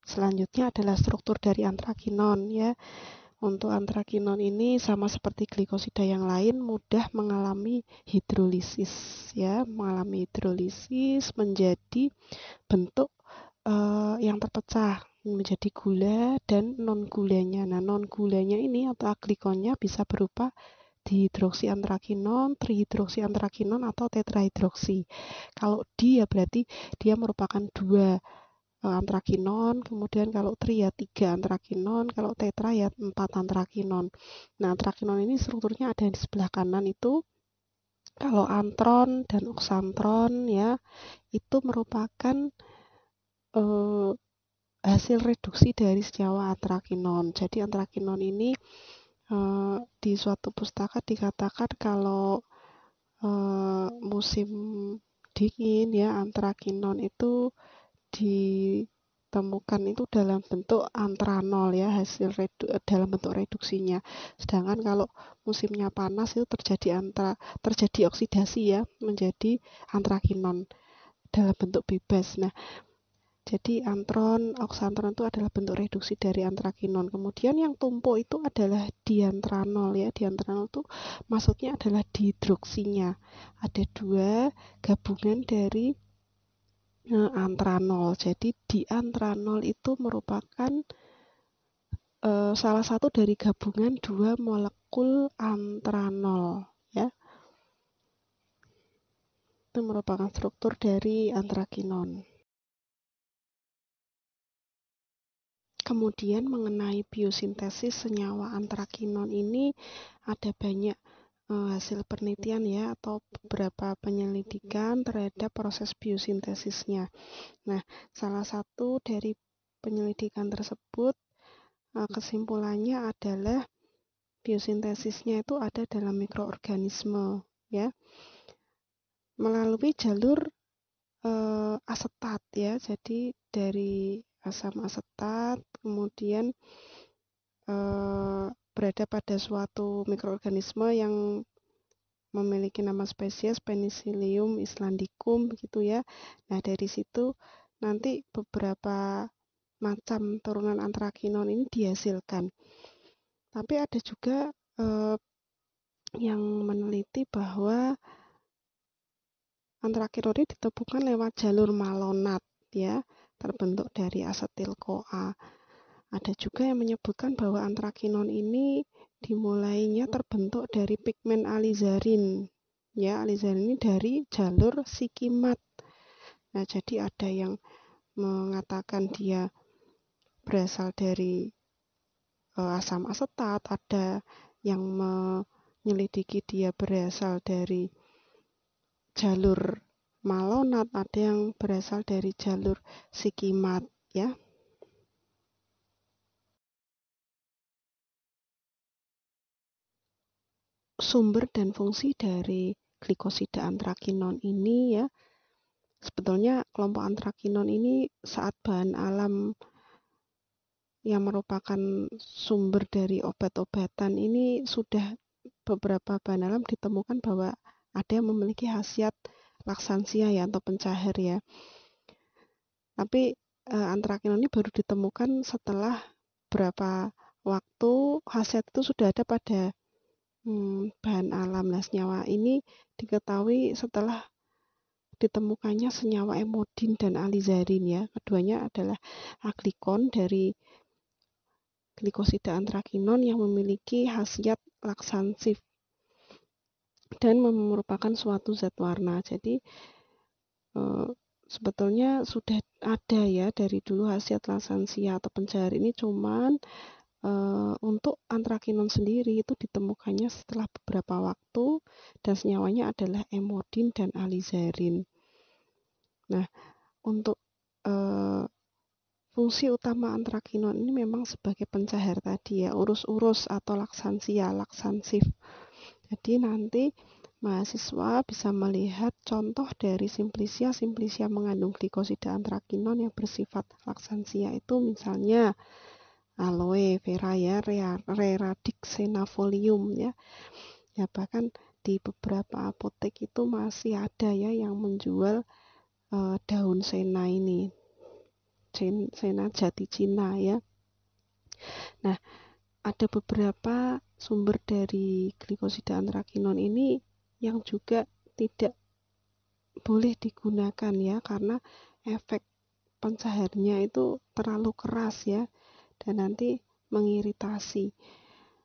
S1: Selanjutnya adalah struktur dari antrakinon ya. Untuk antrakinon ini sama seperti
S2: glikosida yang lain mudah mengalami hidrolisis ya, mengalami hidrolisis menjadi bentuk uh, yang terpecah menjadi gula dan non gulanya. Nah, non gulanya ini atau aglikonnya bisa berupa dihidroksi antrakinon, trihidroksi antrakinon atau tetrahidroksi. Kalau di ya berarti dia merupakan dua eh, antrakinon, kemudian kalau tri ya tiga antrakinon, kalau tetra ya empat antrakinon. Nah, antrakinon ini strukturnya ada di sebelah kanan itu kalau antron dan oksantron ya itu merupakan uh, hasil reduksi dari senyawa antrakinon. Jadi antrakinon ini uh, di suatu pustaka dikatakan kalau uh, musim dingin ya antrakinon itu ditemukan itu dalam bentuk antranol ya hasil redu, dalam bentuk reduksinya. Sedangkan kalau musimnya panas itu terjadi antra terjadi oksidasi ya menjadi antrakinon dalam bentuk bebas. Nah, jadi antron, oksantron itu adalah bentuk reduksi dari antrakinon. Kemudian yang tumpuk itu adalah diantranol ya. Diantranol itu maksudnya adalah dihidroksinya. Ada dua gabungan dari eh, antranol. Jadi diantranol itu merupakan e, salah satu dari gabungan dua molekul
S1: antranol ya. Itu merupakan struktur dari antrakinon. Kemudian mengenai biosintesis senyawa antrakinon ini
S2: ada banyak eh, hasil penelitian ya atau beberapa penyelidikan terhadap proses biosintesisnya. Nah, salah satu dari penyelidikan tersebut eh, kesimpulannya adalah biosintesisnya itu ada dalam mikroorganisme ya. Melalui jalur eh, asetat ya. Jadi dari asam asetat kemudian e, berada pada suatu mikroorganisme yang memiliki nama spesies Penicillium islandicum gitu ya. Nah, dari situ nanti beberapa macam turunan antrakinon ini dihasilkan. Tapi ada juga e, yang meneliti bahwa antrakinon ini ditemukan lewat jalur malonat ya terbentuk dari asetil CoA. Ada juga yang menyebutkan bahwa antrakinon ini dimulainya terbentuk dari pigmen alizarin. Ya, alizarin ini dari jalur sikimat. Nah, jadi ada yang mengatakan dia berasal dari e, asam asetat, ada yang menyelidiki dia berasal dari jalur
S1: Malonat, ada yang berasal dari jalur Sikimat ya. Sumber dan fungsi dari glikosida antrakinon ini ya
S2: sebetulnya kelompok antrakinon ini saat bahan alam yang merupakan sumber dari obat-obatan ini sudah beberapa bahan alam ditemukan bahwa ada yang memiliki khasiat laksansia ya atau pencahar ya. Tapi e, ini baru ditemukan setelah berapa waktu khasiat itu sudah ada pada hmm, bahan alam. Nah, senyawa ini diketahui setelah ditemukannya senyawa emodin dan alizarin ya. Keduanya adalah aglikon dari glikosida antrakinon yang memiliki khasiat laksansif dan merupakan suatu zat warna. Jadi e, sebetulnya sudah ada ya dari dulu hasil transansia atau pencahar ini cuman e, untuk antrakinon sendiri itu ditemukannya setelah beberapa waktu dan senyawanya adalah emodin dan alizarin. Nah, untuk e, fungsi utama antrakinon ini memang sebagai pencahar tadi ya, urus-urus atau laksansia, laksansif. Jadi nanti mahasiswa bisa melihat contoh dari simplisia. Simplisia mengandung glikosida antrakinon yang bersifat laksansia itu misalnya aloe vera ya, reradixenafolium ya. Ya bahkan di beberapa apotek itu masih ada ya yang menjual uh, daun sena ini. Sena jati Cina ya. Nah, ada beberapa sumber dari glikosida antrakinon ini yang juga tidak boleh digunakan ya karena efek pencaharnya itu terlalu keras ya dan nanti mengiritasi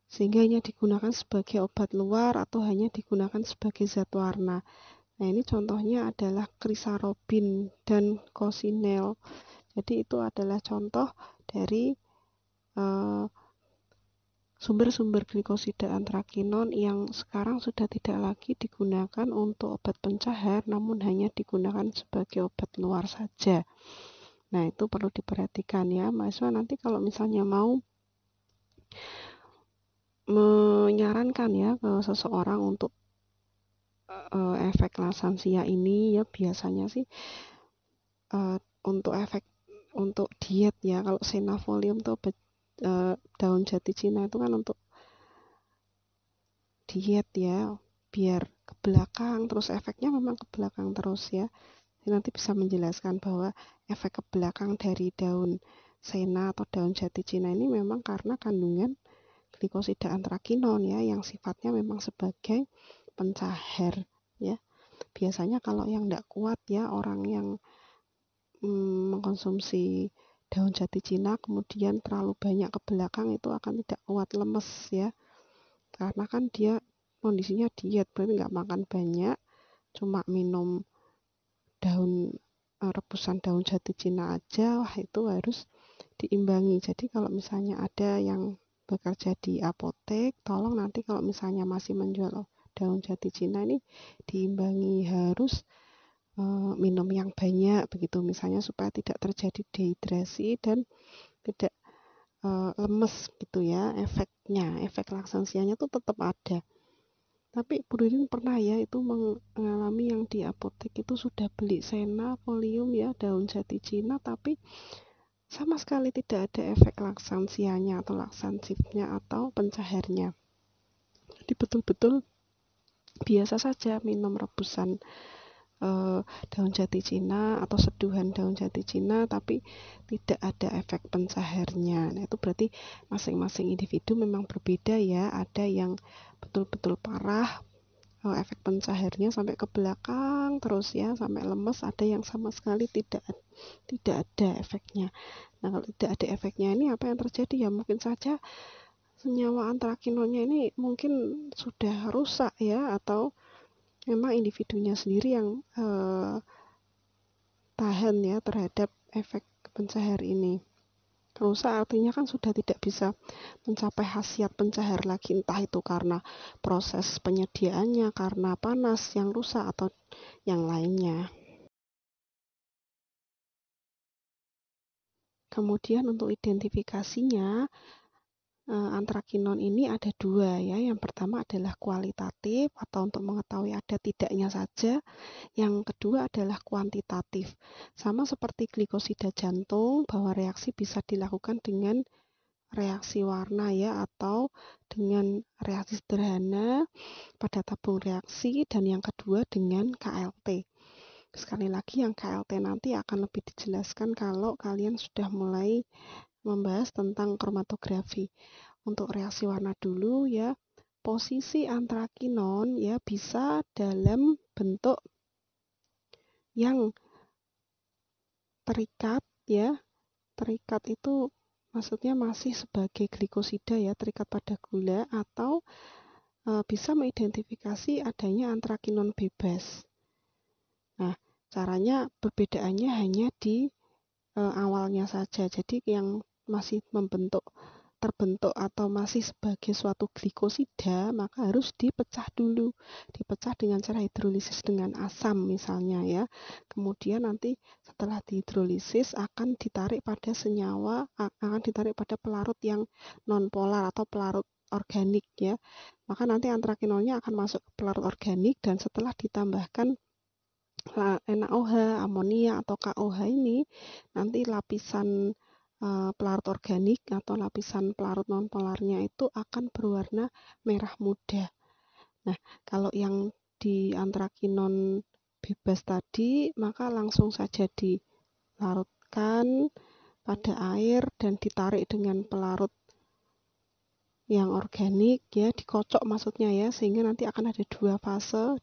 S2: sehingga hanya digunakan sebagai obat luar atau hanya digunakan sebagai zat warna. Nah, ini contohnya adalah krisarobin dan kosinel. Jadi itu adalah contoh dari eh, sumber-sumber glikosida antrakinon yang sekarang sudah tidak lagi digunakan untuk obat pencahar namun hanya digunakan sebagai obat luar saja. Nah, itu perlu diperhatikan ya mahasiswa nanti kalau misalnya mau menyarankan ya ke seseorang untuk uh, efek lasansia ini ya biasanya sih uh, untuk efek untuk diet ya kalau senafolium tuh obat Eh, daun jati Cina itu kan untuk diet ya biar ke belakang terus efeknya memang ke belakang terus ya Jadi nanti bisa menjelaskan bahwa efek ke belakang dari daun sena atau daun jati Cina ini memang karena kandungan glikosida antrakinon ya yang sifatnya memang sebagai pencaher ya biasanya kalau yang tidak kuat ya orang yang mm, mengkonsumsi daun jati Cina kemudian terlalu banyak ke belakang itu akan tidak kuat lemes ya karena kan dia kondisinya diet berarti nggak makan banyak cuma minum daun e, rebusan daun jati Cina aja wah itu harus diimbangi jadi kalau misalnya ada yang bekerja di apotek tolong nanti kalau misalnya masih menjual daun jati Cina ini diimbangi harus Eh, minum yang banyak begitu misalnya supaya tidak terjadi dehidrasi dan tidak e, lemes gitu ya efeknya efek laksansianya itu tetap ada tapi Bu Ririn pernah ya itu mengalami yang di apotek itu sudah beli sena, polium ya, daun jati Cina tapi sama sekali tidak ada efek laksansianya atau laksansifnya atau pencaharnya. Jadi betul-betul biasa saja minum rebusan Eh, daun jati Cina atau seduhan daun jati Cina tapi tidak ada efek pencaharnya. Nah, itu berarti masing-masing individu memang berbeda ya. Ada yang betul-betul parah eh, efek pencaharnya sampai ke belakang terus ya sampai lemes, ada yang sama sekali tidak tidak ada efeknya. Nah, kalau tidak ada efeknya ini apa yang terjadi ya mungkin saja senyawa antrakinonya ini mungkin sudah rusak ya atau memang individunya sendiri yang eh, tahan ya terhadap efek pencahar ini. Rusak artinya kan sudah tidak bisa mencapai khasiat pencahar lagi entah itu karena
S1: proses penyediaannya, karena panas yang rusak atau yang lainnya. Kemudian untuk identifikasinya, Eh, antrakinon ini ada dua ya. Yang pertama adalah
S2: kualitatif atau untuk mengetahui ada tidaknya saja. Yang kedua adalah kuantitatif. Sama seperti glikosida jantung bahwa reaksi bisa dilakukan dengan reaksi warna ya atau dengan reaksi sederhana pada tabung reaksi dan yang kedua dengan KLT. Sekali lagi yang KLT nanti akan lebih dijelaskan kalau kalian sudah mulai membahas tentang kromatografi. Untuk reaksi warna dulu ya, posisi antrakinon ya bisa dalam bentuk yang terikat ya. Terikat itu maksudnya masih sebagai glikosida ya, terikat pada gula atau e, bisa mengidentifikasi adanya antrakinon bebas. Nah, caranya perbedaannya hanya di e, awalnya saja. Jadi yang masih membentuk terbentuk atau masih sebagai suatu glikosida maka harus dipecah dulu dipecah dengan cara hidrolisis dengan asam misalnya ya kemudian nanti setelah dihidrolisis akan ditarik pada senyawa akan ditarik pada pelarut yang nonpolar atau pelarut organik ya maka nanti antrakinolnya akan masuk ke pelarut organik dan setelah ditambahkan NaOH, amonia atau KOH ini nanti lapisan Eh, pelarut organik atau lapisan pelarut non nonpolarnya itu akan berwarna merah muda. Nah, kalau yang di antrakinon bebas tadi, maka langsung saja dilarutkan pada air dan ditarik dengan pelarut yang organik ya, dikocok maksudnya ya, sehingga nanti akan ada dua fase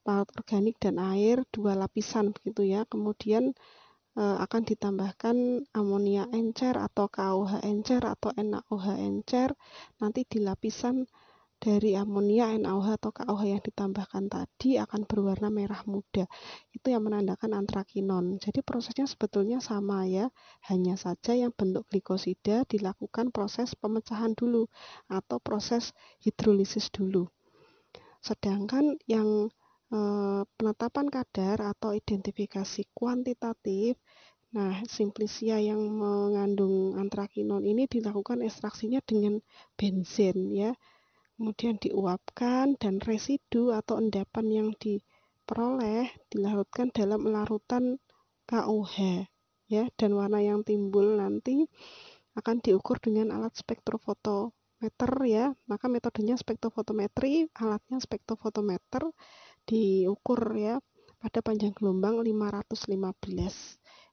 S2: pelarut organik dan air, dua lapisan begitu ya. Kemudian Eh, akan ditambahkan amonia encer atau KOH encer atau NaOH encer nanti di lapisan dari amonia NaOH atau KOH yang ditambahkan tadi akan berwarna merah muda itu yang menandakan antrakinon jadi prosesnya sebetulnya sama ya hanya saja yang bentuk glikosida dilakukan proses pemecahan dulu atau proses hidrolisis dulu sedangkan yang Eh, penetapan kadar atau identifikasi kuantitatif. Nah, simplisia yang mengandung antrakinon ini dilakukan ekstraksinya dengan benzen ya. Kemudian diuapkan dan residu atau endapan yang diperoleh dilarutkan dalam larutan KOH ya dan warna yang timbul nanti akan diukur dengan alat spektrofotometer ya. Maka metodenya spektrofotometri, alatnya spektrofotometer diukur ya pada panjang gelombang 515.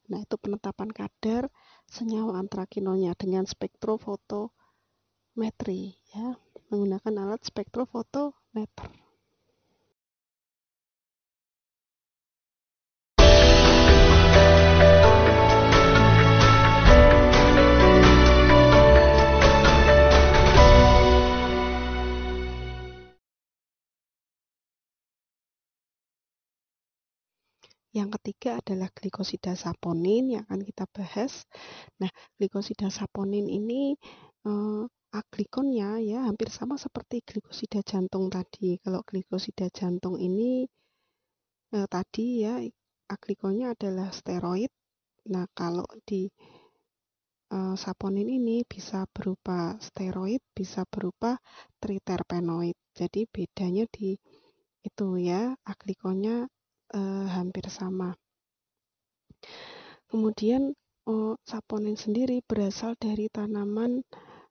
S2: Nah, itu penetapan kadar senyawa antrakinonya
S1: dengan spektrofotometri ya, menggunakan alat spektrofotometer. Yang ketiga adalah glikosida saponin yang akan kita bahas. Nah, glikosida
S2: saponin ini eh, aglikonnya ya hampir sama seperti glikosida jantung tadi. Kalau glikosida jantung ini eh, tadi ya aglikonnya adalah steroid. Nah, kalau di eh, saponin ini bisa berupa steroid, bisa berupa triterpenoid. Jadi bedanya di itu ya aglikonnya eh, hampir sama. Kemudian eh, saponin sendiri berasal dari tanaman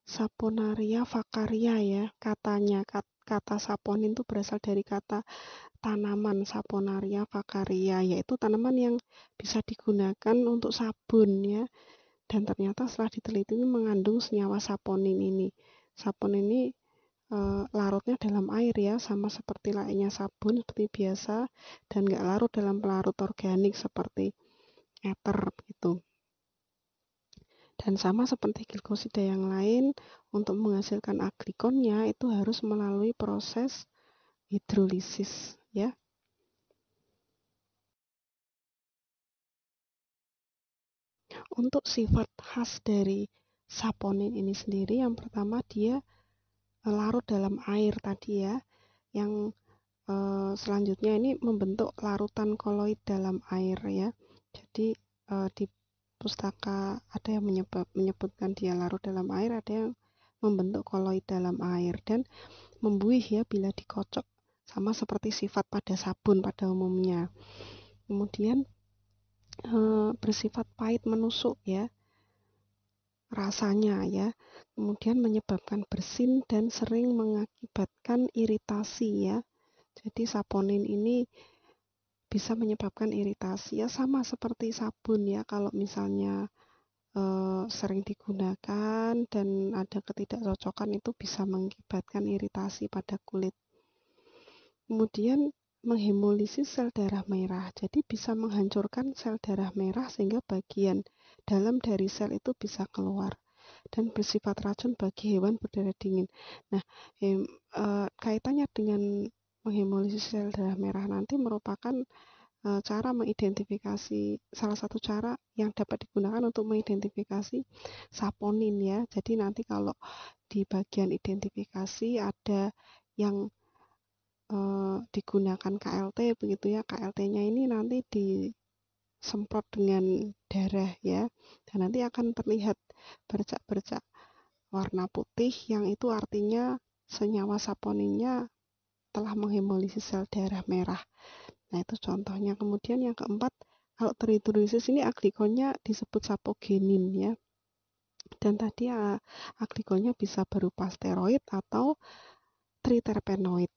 S2: Saponaria vacaria ya katanya kata saponin itu berasal dari kata tanaman Saponaria vacaria yaitu tanaman yang bisa digunakan untuk sabun ya dan ternyata setelah diteliti ini mengandung senyawa saponin ini. Saponin ini Eh, larutnya dalam air ya sama seperti lainnya sabun seperti biasa dan nggak larut dalam pelarut organik seperti ether gitu dan sama seperti glikosida yang lain untuk menghasilkan agrikonnya itu harus melalui proses
S1: hidrolisis ya untuk sifat khas dari saponin ini sendiri yang pertama dia larut dalam air tadi ya
S2: yang e, selanjutnya ini membentuk larutan koloid dalam air ya jadi e, di pustaka ada yang menyebut menyebutkan dia larut dalam air ada yang membentuk koloid dalam air dan membuih ya bila dikocok sama seperti sifat pada sabun pada umumnya kemudian e, bersifat pahit menusuk ya rasanya ya kemudian menyebabkan bersin dan sering mengakibatkan iritasi ya. Jadi saponin ini bisa menyebabkan iritasi ya sama seperti sabun ya kalau misalnya e, sering digunakan dan ada ketidakcocokan itu bisa mengakibatkan iritasi pada kulit. Kemudian menghemolisis sel darah merah. Jadi bisa menghancurkan sel darah merah sehingga bagian dalam dari sel itu bisa keluar dan bersifat racun bagi hewan berdarah dingin. Nah, hem, e, eh, kaitannya dengan menghemolisis sel darah merah nanti merupakan e, cara mengidentifikasi salah satu cara yang dapat digunakan untuk mengidentifikasi saponin ya. Jadi nanti kalau di bagian identifikasi ada yang e, digunakan KLT begitu ya KLT-nya ini nanti di semprot dengan darah ya dan nanti akan terlihat bercak-bercak warna putih yang itu artinya senyawa saponinnya telah menghemolisis sel darah merah nah itu contohnya kemudian yang keempat kalau terhidrolisis ini aglikonnya disebut sapogenin ya dan
S1: tadi ah, aglikonnya bisa berupa steroid atau triterpenoid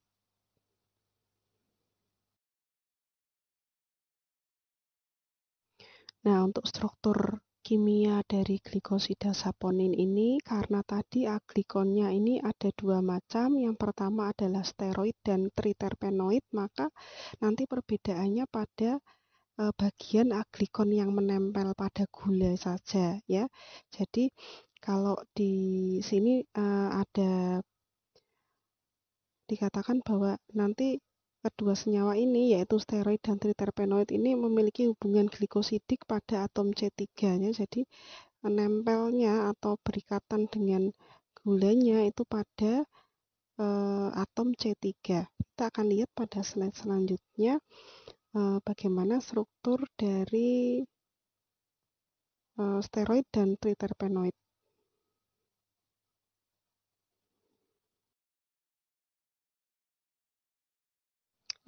S1: Nah, untuk struktur kimia dari glikosida saponin
S2: ini karena tadi aglikonnya ini ada dua macam. Yang pertama adalah steroid dan triterpenoid, maka nanti perbedaannya pada e, bagian aglikon yang menempel pada gula saja ya. Jadi kalau di sini e, ada dikatakan bahwa nanti Kedua senyawa ini yaitu steroid dan triterpenoid ini memiliki hubungan glikosidik pada atom C3-nya. Jadi nempelnya atau berikatan dengan gulanya itu pada e, atom C3. Kita akan lihat pada slide selanjutnya e, bagaimana struktur
S1: dari e, steroid dan triterpenoid.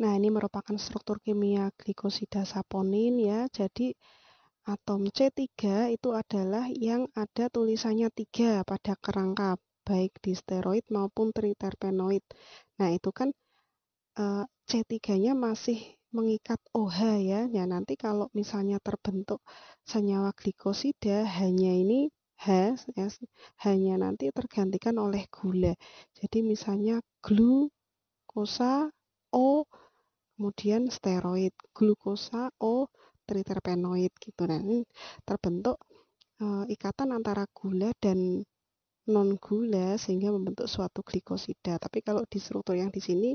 S1: Nah, ini merupakan struktur kimia glikosida saponin
S2: ya. Jadi atom C3 itu adalah yang ada tulisannya 3 pada kerangka baik di steroid maupun triterpenoid. Nah, itu kan eh, C3-nya masih mengikat OH ya. Ya nanti kalau misalnya terbentuk senyawa glikosida hanya ini H ya, hanya nanti tergantikan oleh gula. Jadi misalnya glukosa O kemudian steroid, glukosa, O, triterpenoid gitu. Nah, ini terbentuk e, ikatan antara gula dan non gula sehingga membentuk suatu glikosida. Tapi kalau di struktur yang di
S1: sini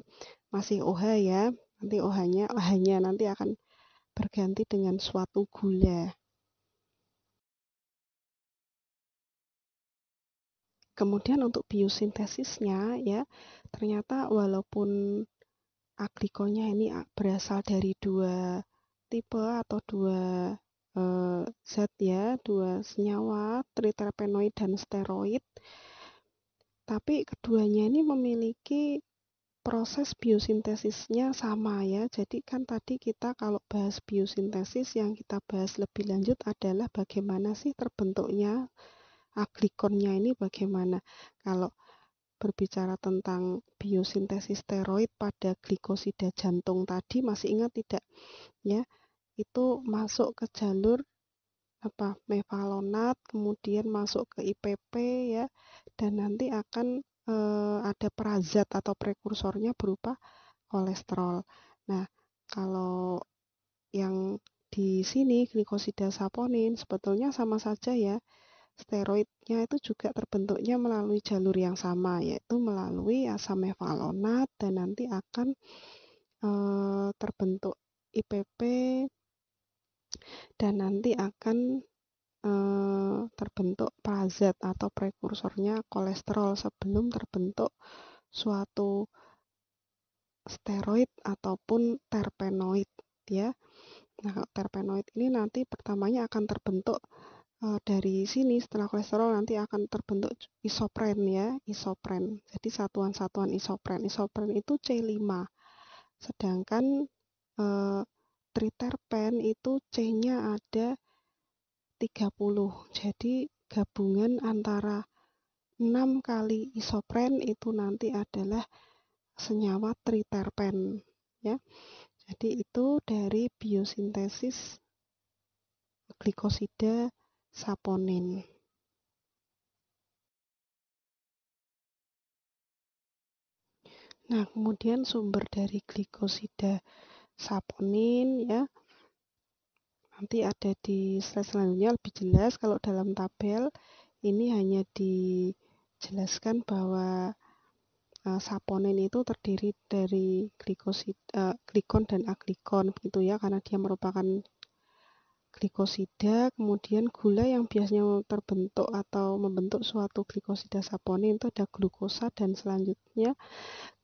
S1: masih OH ya. Nanti OH-nya OH-nya nanti akan berganti dengan suatu gula. Kemudian untuk biosintesisnya ya, ternyata
S2: walaupun aglikonya ini ah, berasal dari dua tipe atau dua eh, zat ya, dua senyawa triterpenoid dan steroid. Tapi keduanya ini memiliki proses biosintesisnya sama ya. Jadi kan tadi kita kalau bahas biosintesis yang kita bahas lebih lanjut adalah bagaimana sih terbentuknya aglikonnya ini bagaimana. Kalau berbicara tentang biosintesis steroid pada glikosida jantung tadi masih ingat tidak ya itu masuk ke jalur apa Mevalonat, kemudian masuk ke IPP ya dan nanti akan e, ada perazat atau prekursornya berupa kolesterol. Nah, kalau yang di sini glikosida saponin sebetulnya sama saja ya steroidnya itu juga terbentuknya melalui jalur yang sama yaitu melalui asam mevalonat dan nanti akan e, terbentuk IPP dan nanti akan e, terbentuk prazat atau prekursornya kolesterol sebelum terbentuk suatu steroid ataupun terpenoid ya. Nah, terpenoid ini nanti pertamanya akan terbentuk Eh, dari sini setelah kolesterol nanti akan terbentuk isopren ya, isopren. Jadi satuan-satuan isopren. Isopren itu C5. Sedangkan eh, triterpen itu C-nya ada 30. Jadi gabungan antara 6 kali isopren itu nanti adalah senyawa triterpen ya. Jadi itu dari biosintesis
S1: glikosida saponin Nah, kemudian sumber dari glikosida saponin ya.
S2: Nanti ada di slide selanjutnya lebih jelas kalau dalam tabel ini hanya dijelaskan bahwa e, saponin itu terdiri dari glikosida e, glikon dan aglikon gitu ya karena dia merupakan glikosida, kemudian gula yang biasanya terbentuk atau membentuk suatu glikosida saponin itu ada glukosa dan selanjutnya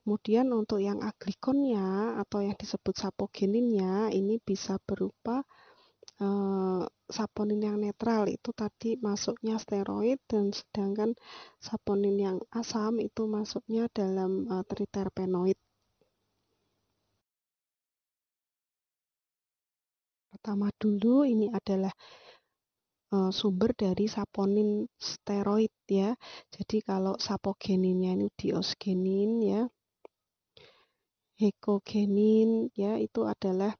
S2: kemudian untuk yang aglikonnya atau yang disebut sapogeninnya ini bisa berupa e, saponin yang netral itu tadi masuknya steroid dan
S1: sedangkan saponin yang asam itu masuknya dalam e, triterpenoid pertama dulu ini adalah eh, sumber dari saponin steroid
S2: ya. Jadi kalau sapogeninnya ini diosgenin ya. Hekogenin ya itu adalah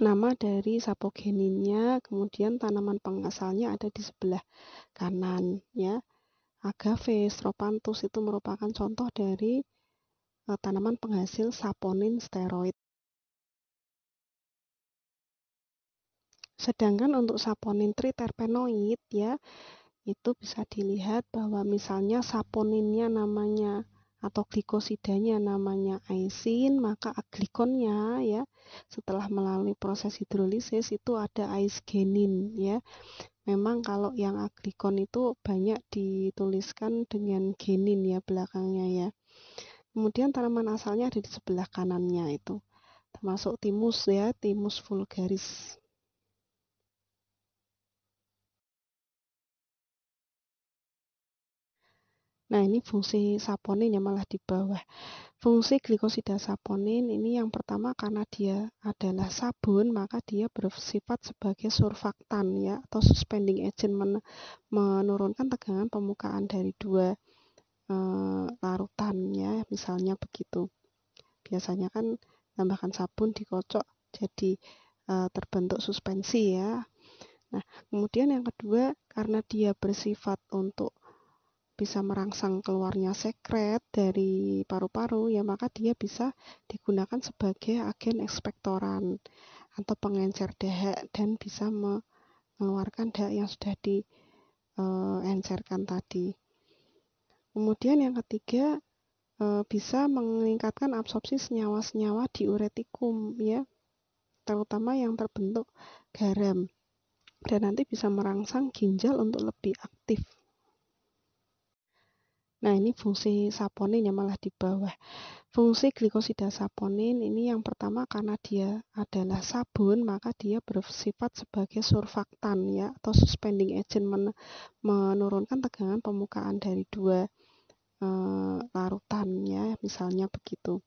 S2: nama dari sapogeninnya, kemudian tanaman pengasalnya ada di sebelah kanan ya.
S1: Agave, stropanthus itu merupakan contoh dari eh, tanaman penghasil saponin steroid Sedangkan untuk saponin triterpenoid ya itu bisa
S2: dilihat bahwa misalnya saponinnya namanya atau glikosidanya namanya aisin, maka aglikonnya, ya setelah melalui proses hidrolisis itu ada aisgenin ya. Memang kalau yang aglikon itu banyak dituliskan dengan genin ya belakangnya ya. Kemudian tanaman asalnya
S1: ada di sebelah kanannya itu. Termasuk timus ya, timus vulgaris Nah, ini fungsi saponin yang malah di bawah. Fungsi
S2: glikosida saponin ini yang pertama karena dia adalah sabun, maka dia bersifat sebagai surfaktan ya atau suspending agent men menurunkan tegangan permukaan dari dua e, larutan ya, misalnya begitu. Biasanya kan tambahkan sabun dikocok jadi e, terbentuk suspensi ya. Nah, kemudian yang kedua karena dia bersifat untuk bisa merangsang keluarnya sekret dari paru-paru ya maka dia bisa digunakan sebagai agen ekspektoran atau pengencer dahak dan bisa mengeluarkan dahak yang sudah diencerkan eh, tadi. Kemudian yang ketiga eh, bisa meningkatkan absorpsi senyawa-senyawa di diuretikum ya terutama yang terbentuk garam dan nanti bisa merangsang ginjal untuk lebih aktif Nah, ini fungsi saponin yang malah di bawah. Fungsi glikosida saponin ini yang pertama karena dia adalah sabun, maka dia bersifat sebagai surfaktan ya atau suspending agent men menurunkan tegangan permukaan dari dua e, larutan ya, misalnya begitu.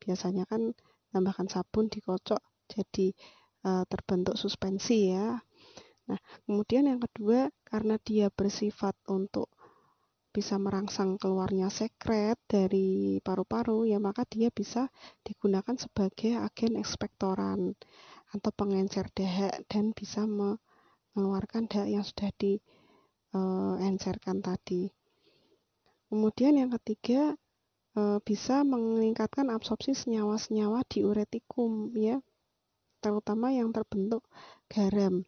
S2: Biasanya kan tambahkan sabun dikocok jadi e, terbentuk suspensi ya. Nah, kemudian yang kedua karena dia bersifat untuk bisa merangsang keluarnya sekret dari paru-paru ya maka dia bisa digunakan sebagai agen ekspektoran atau pengencer dahak dan bisa mengeluarkan dahak yang sudah diencerkan eh, tadi. Kemudian yang ketiga eh, bisa meningkatkan absorpsi senyawa-senyawa di diuretikum ya terutama yang terbentuk
S1: garam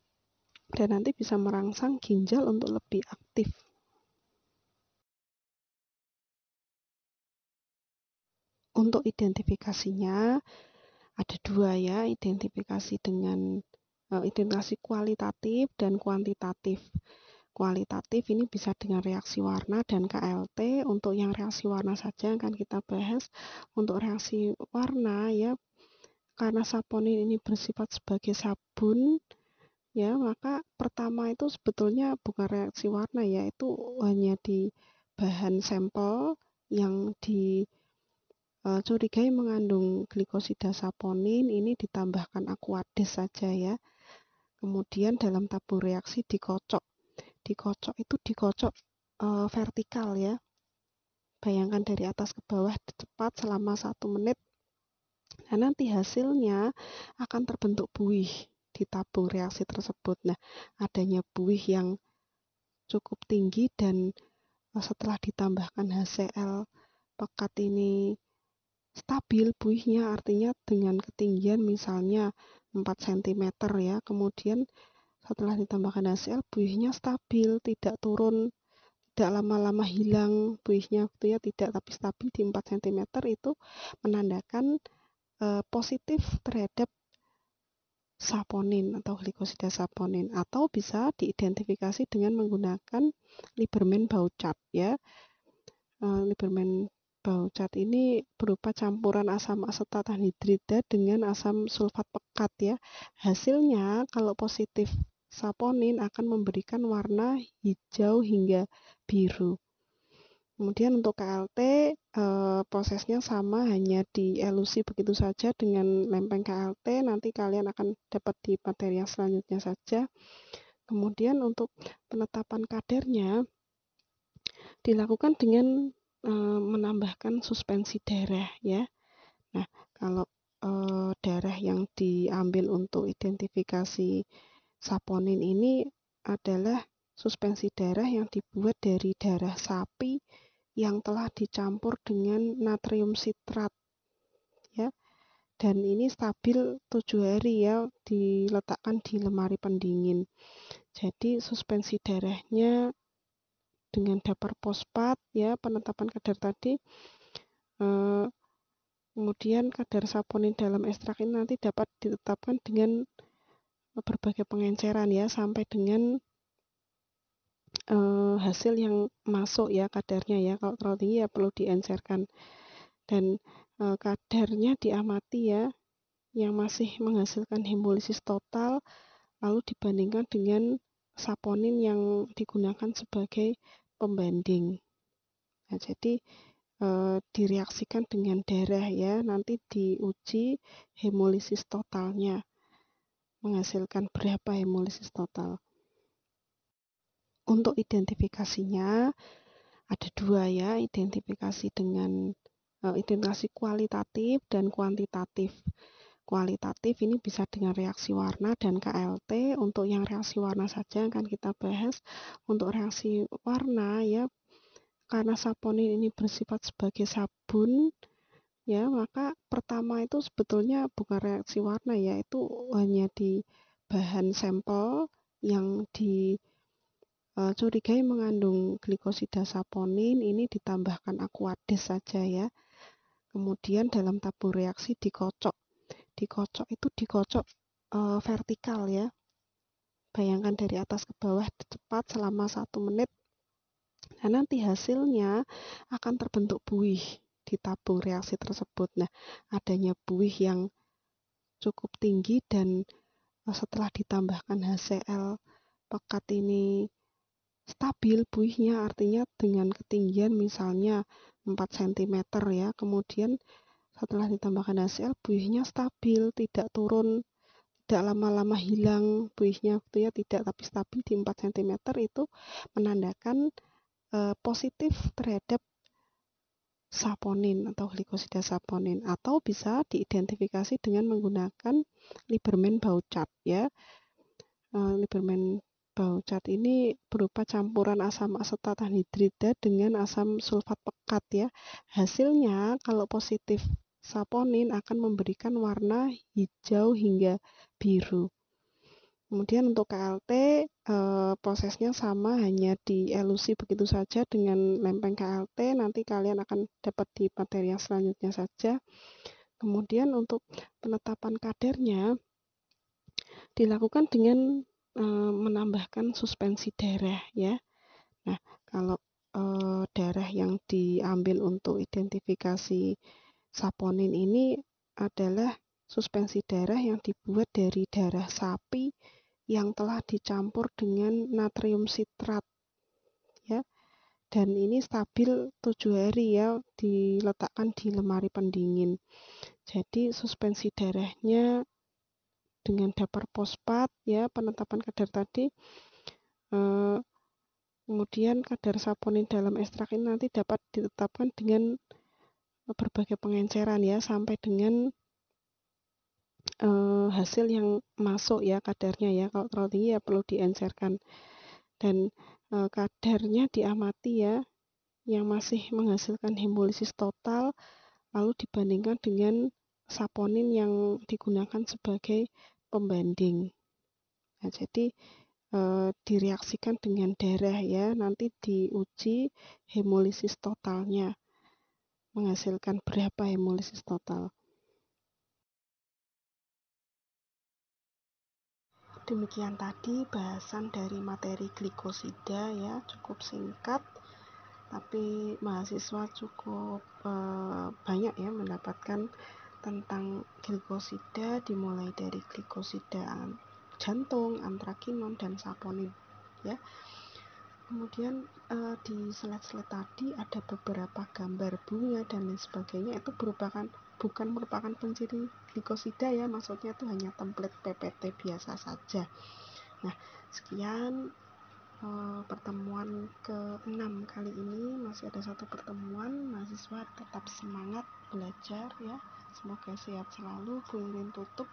S1: dan nanti bisa merangsang ginjal untuk lebih aktif Untuk identifikasinya ada dua ya, identifikasi dengan
S2: uh, identifikasi kualitatif dan kuantitatif. Kualitatif ini bisa dengan reaksi warna dan KLT. Untuk yang reaksi warna saja akan kita bahas. Untuk reaksi warna ya karena saponin ini bersifat sebagai sabun ya maka pertama itu sebetulnya bukan reaksi warna ya itu hanya di bahan sampel yang di Eh, curigai mengandung glikosida saponin ini ditambahkan aquades saja ya. Kemudian dalam tabur reaksi dikocok. Dikocok itu dikocok e, vertikal ya. Bayangkan dari atas ke bawah cepat selama satu menit. Nah nanti hasilnya akan terbentuk buih di tabung reaksi tersebut. Nah, adanya buih yang cukup tinggi dan eh, setelah ditambahkan HCl pekat ini stabil buihnya artinya dengan ketinggian misalnya 4 cm ya kemudian setelah ditambahkan HCl buihnya stabil tidak turun tidak lama-lama hilang buihnya gitu ya tidak tapi stabil di 4 cm itu menandakan e, positif terhadap saponin atau glikosida saponin atau bisa diidentifikasi dengan menggunakan Lieberman cat ya. E, Lieberman baucat ini berupa campuran asam asetat anhidrida dengan asam sulfat pekat ya. Hasilnya kalau positif saponin akan memberikan warna hijau hingga biru. Kemudian untuk KLT e, eh, prosesnya sama hanya dielusi begitu saja dengan lempeng KLT nanti kalian akan dapat di materi selanjutnya saja. Kemudian untuk penetapan kadernya dilakukan dengan e, menambahkan suspensi darah ya. Nah, kalau e, darah yang diambil untuk identifikasi saponin ini adalah suspensi darah yang dibuat dari darah sapi yang telah dicampur dengan natrium sitrat ya dan ini stabil tujuh hari ya diletakkan di lemari pendingin jadi suspensi darahnya dengan dapur fosfat ya penetapan kadar tadi eh, kemudian kadar saponin dalam ekstrak ini nanti dapat ditetapkan dengan berbagai pengenceran ya sampai dengan eh, hasil yang masuk ya kadarnya ya kalau terlalu tinggi ya perlu diencerkan dan eh, kadarnya diamati ya yang masih menghasilkan hemolisis total lalu dibandingkan dengan saponin yang digunakan sebagai pembanding. Nah, jadi e, direaksikan dengan darah ya, nanti diuji hemolisis totalnya. Menghasilkan berapa hemolisis total. Untuk identifikasinya ada dua ya, identifikasi dengan e, identifikasi kualitatif dan kuantitatif kualitatif ini bisa dengan reaksi warna dan KLT untuk yang reaksi warna saja akan kita bahas untuk reaksi warna ya karena saponin ini bersifat sebagai sabun ya maka pertama itu sebetulnya bukan reaksi warna ya itu hanya di bahan sampel yang di e, curigai mengandung glikosida saponin ini ditambahkan aquades saja ya kemudian dalam tabur reaksi dikocok dikocok itu dikocok uh, vertikal ya bayangkan dari atas ke bawah cepat selama satu menit nah nanti hasilnya akan terbentuk buih di tabung reaksi tersebut nah adanya buih yang cukup tinggi dan eh, setelah ditambahkan HCl pekat ini stabil buihnya artinya dengan ketinggian misalnya 4 cm ya kemudian setelah ditambahkan HCl, buihnya stabil, tidak turun, tidak lama-lama hilang buihnya gitu ya, tidak tapi stabil di 4 cm itu menandakan e, positif terhadap saponin atau glikosida saponin atau bisa diidentifikasi dengan menggunakan Lieberman bau cat ya. E, eh, Lieberman bau cat ini berupa campuran asam asetat anhidrida dengan asam sulfat pekat ya. Hasilnya kalau positif saponin akan memberikan warna hijau hingga biru. Kemudian untuk KLT e, eh, prosesnya sama hanya dielusi begitu saja dengan lempeng KLT nanti kalian akan dapat di materi yang selanjutnya saja. Kemudian untuk penetapan kadernya dilakukan dengan e, menambahkan suspensi darah ya. Nah, kalau e, darah yang diambil untuk identifikasi saponin ini adalah suspensi darah yang dibuat dari darah sapi yang telah dicampur dengan natrium sitrat ya dan ini stabil tujuh hari ya diletakkan di lemari pendingin jadi suspensi darahnya dengan dapur pospat, ya penetapan kadar tadi eh, kemudian kadar saponin dalam ekstrak ini nanti dapat ditetapkan dengan berbagai pengenceran ya sampai dengan uh, hasil yang masuk ya kadarnya ya kalau terlalu tinggi ya perlu diencerkan dan uh, kadarnya diamati ya yang masih menghasilkan hemolisis total lalu dibandingkan dengan saponin yang digunakan sebagai pembanding. Nah, jadi eh, direaksikan dengan darah ya, nanti diuji
S1: hemolisis totalnya menghasilkan berapa hemolisis total. Demikian tadi bahasan dari materi glikosida ya, cukup singkat
S2: tapi mahasiswa cukup e, banyak ya mendapatkan tentang glikosida dimulai dari glikosida jantung, antrakinon dan saponin ya kemudian uh, di slide-slide tadi ada beberapa gambar bunga dan lain sebagainya itu merupakan bukan merupakan penciri glikosida ya maksudnya itu hanya template PPT biasa saja nah sekian eh, pertemuan ke-6 kali ini masih ada satu pertemuan mahasiswa tetap semangat belajar ya semoga sehat selalu Bu tutup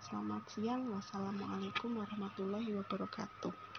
S2: selamat siang wassalamualaikum warahmatullahi wabarakatuh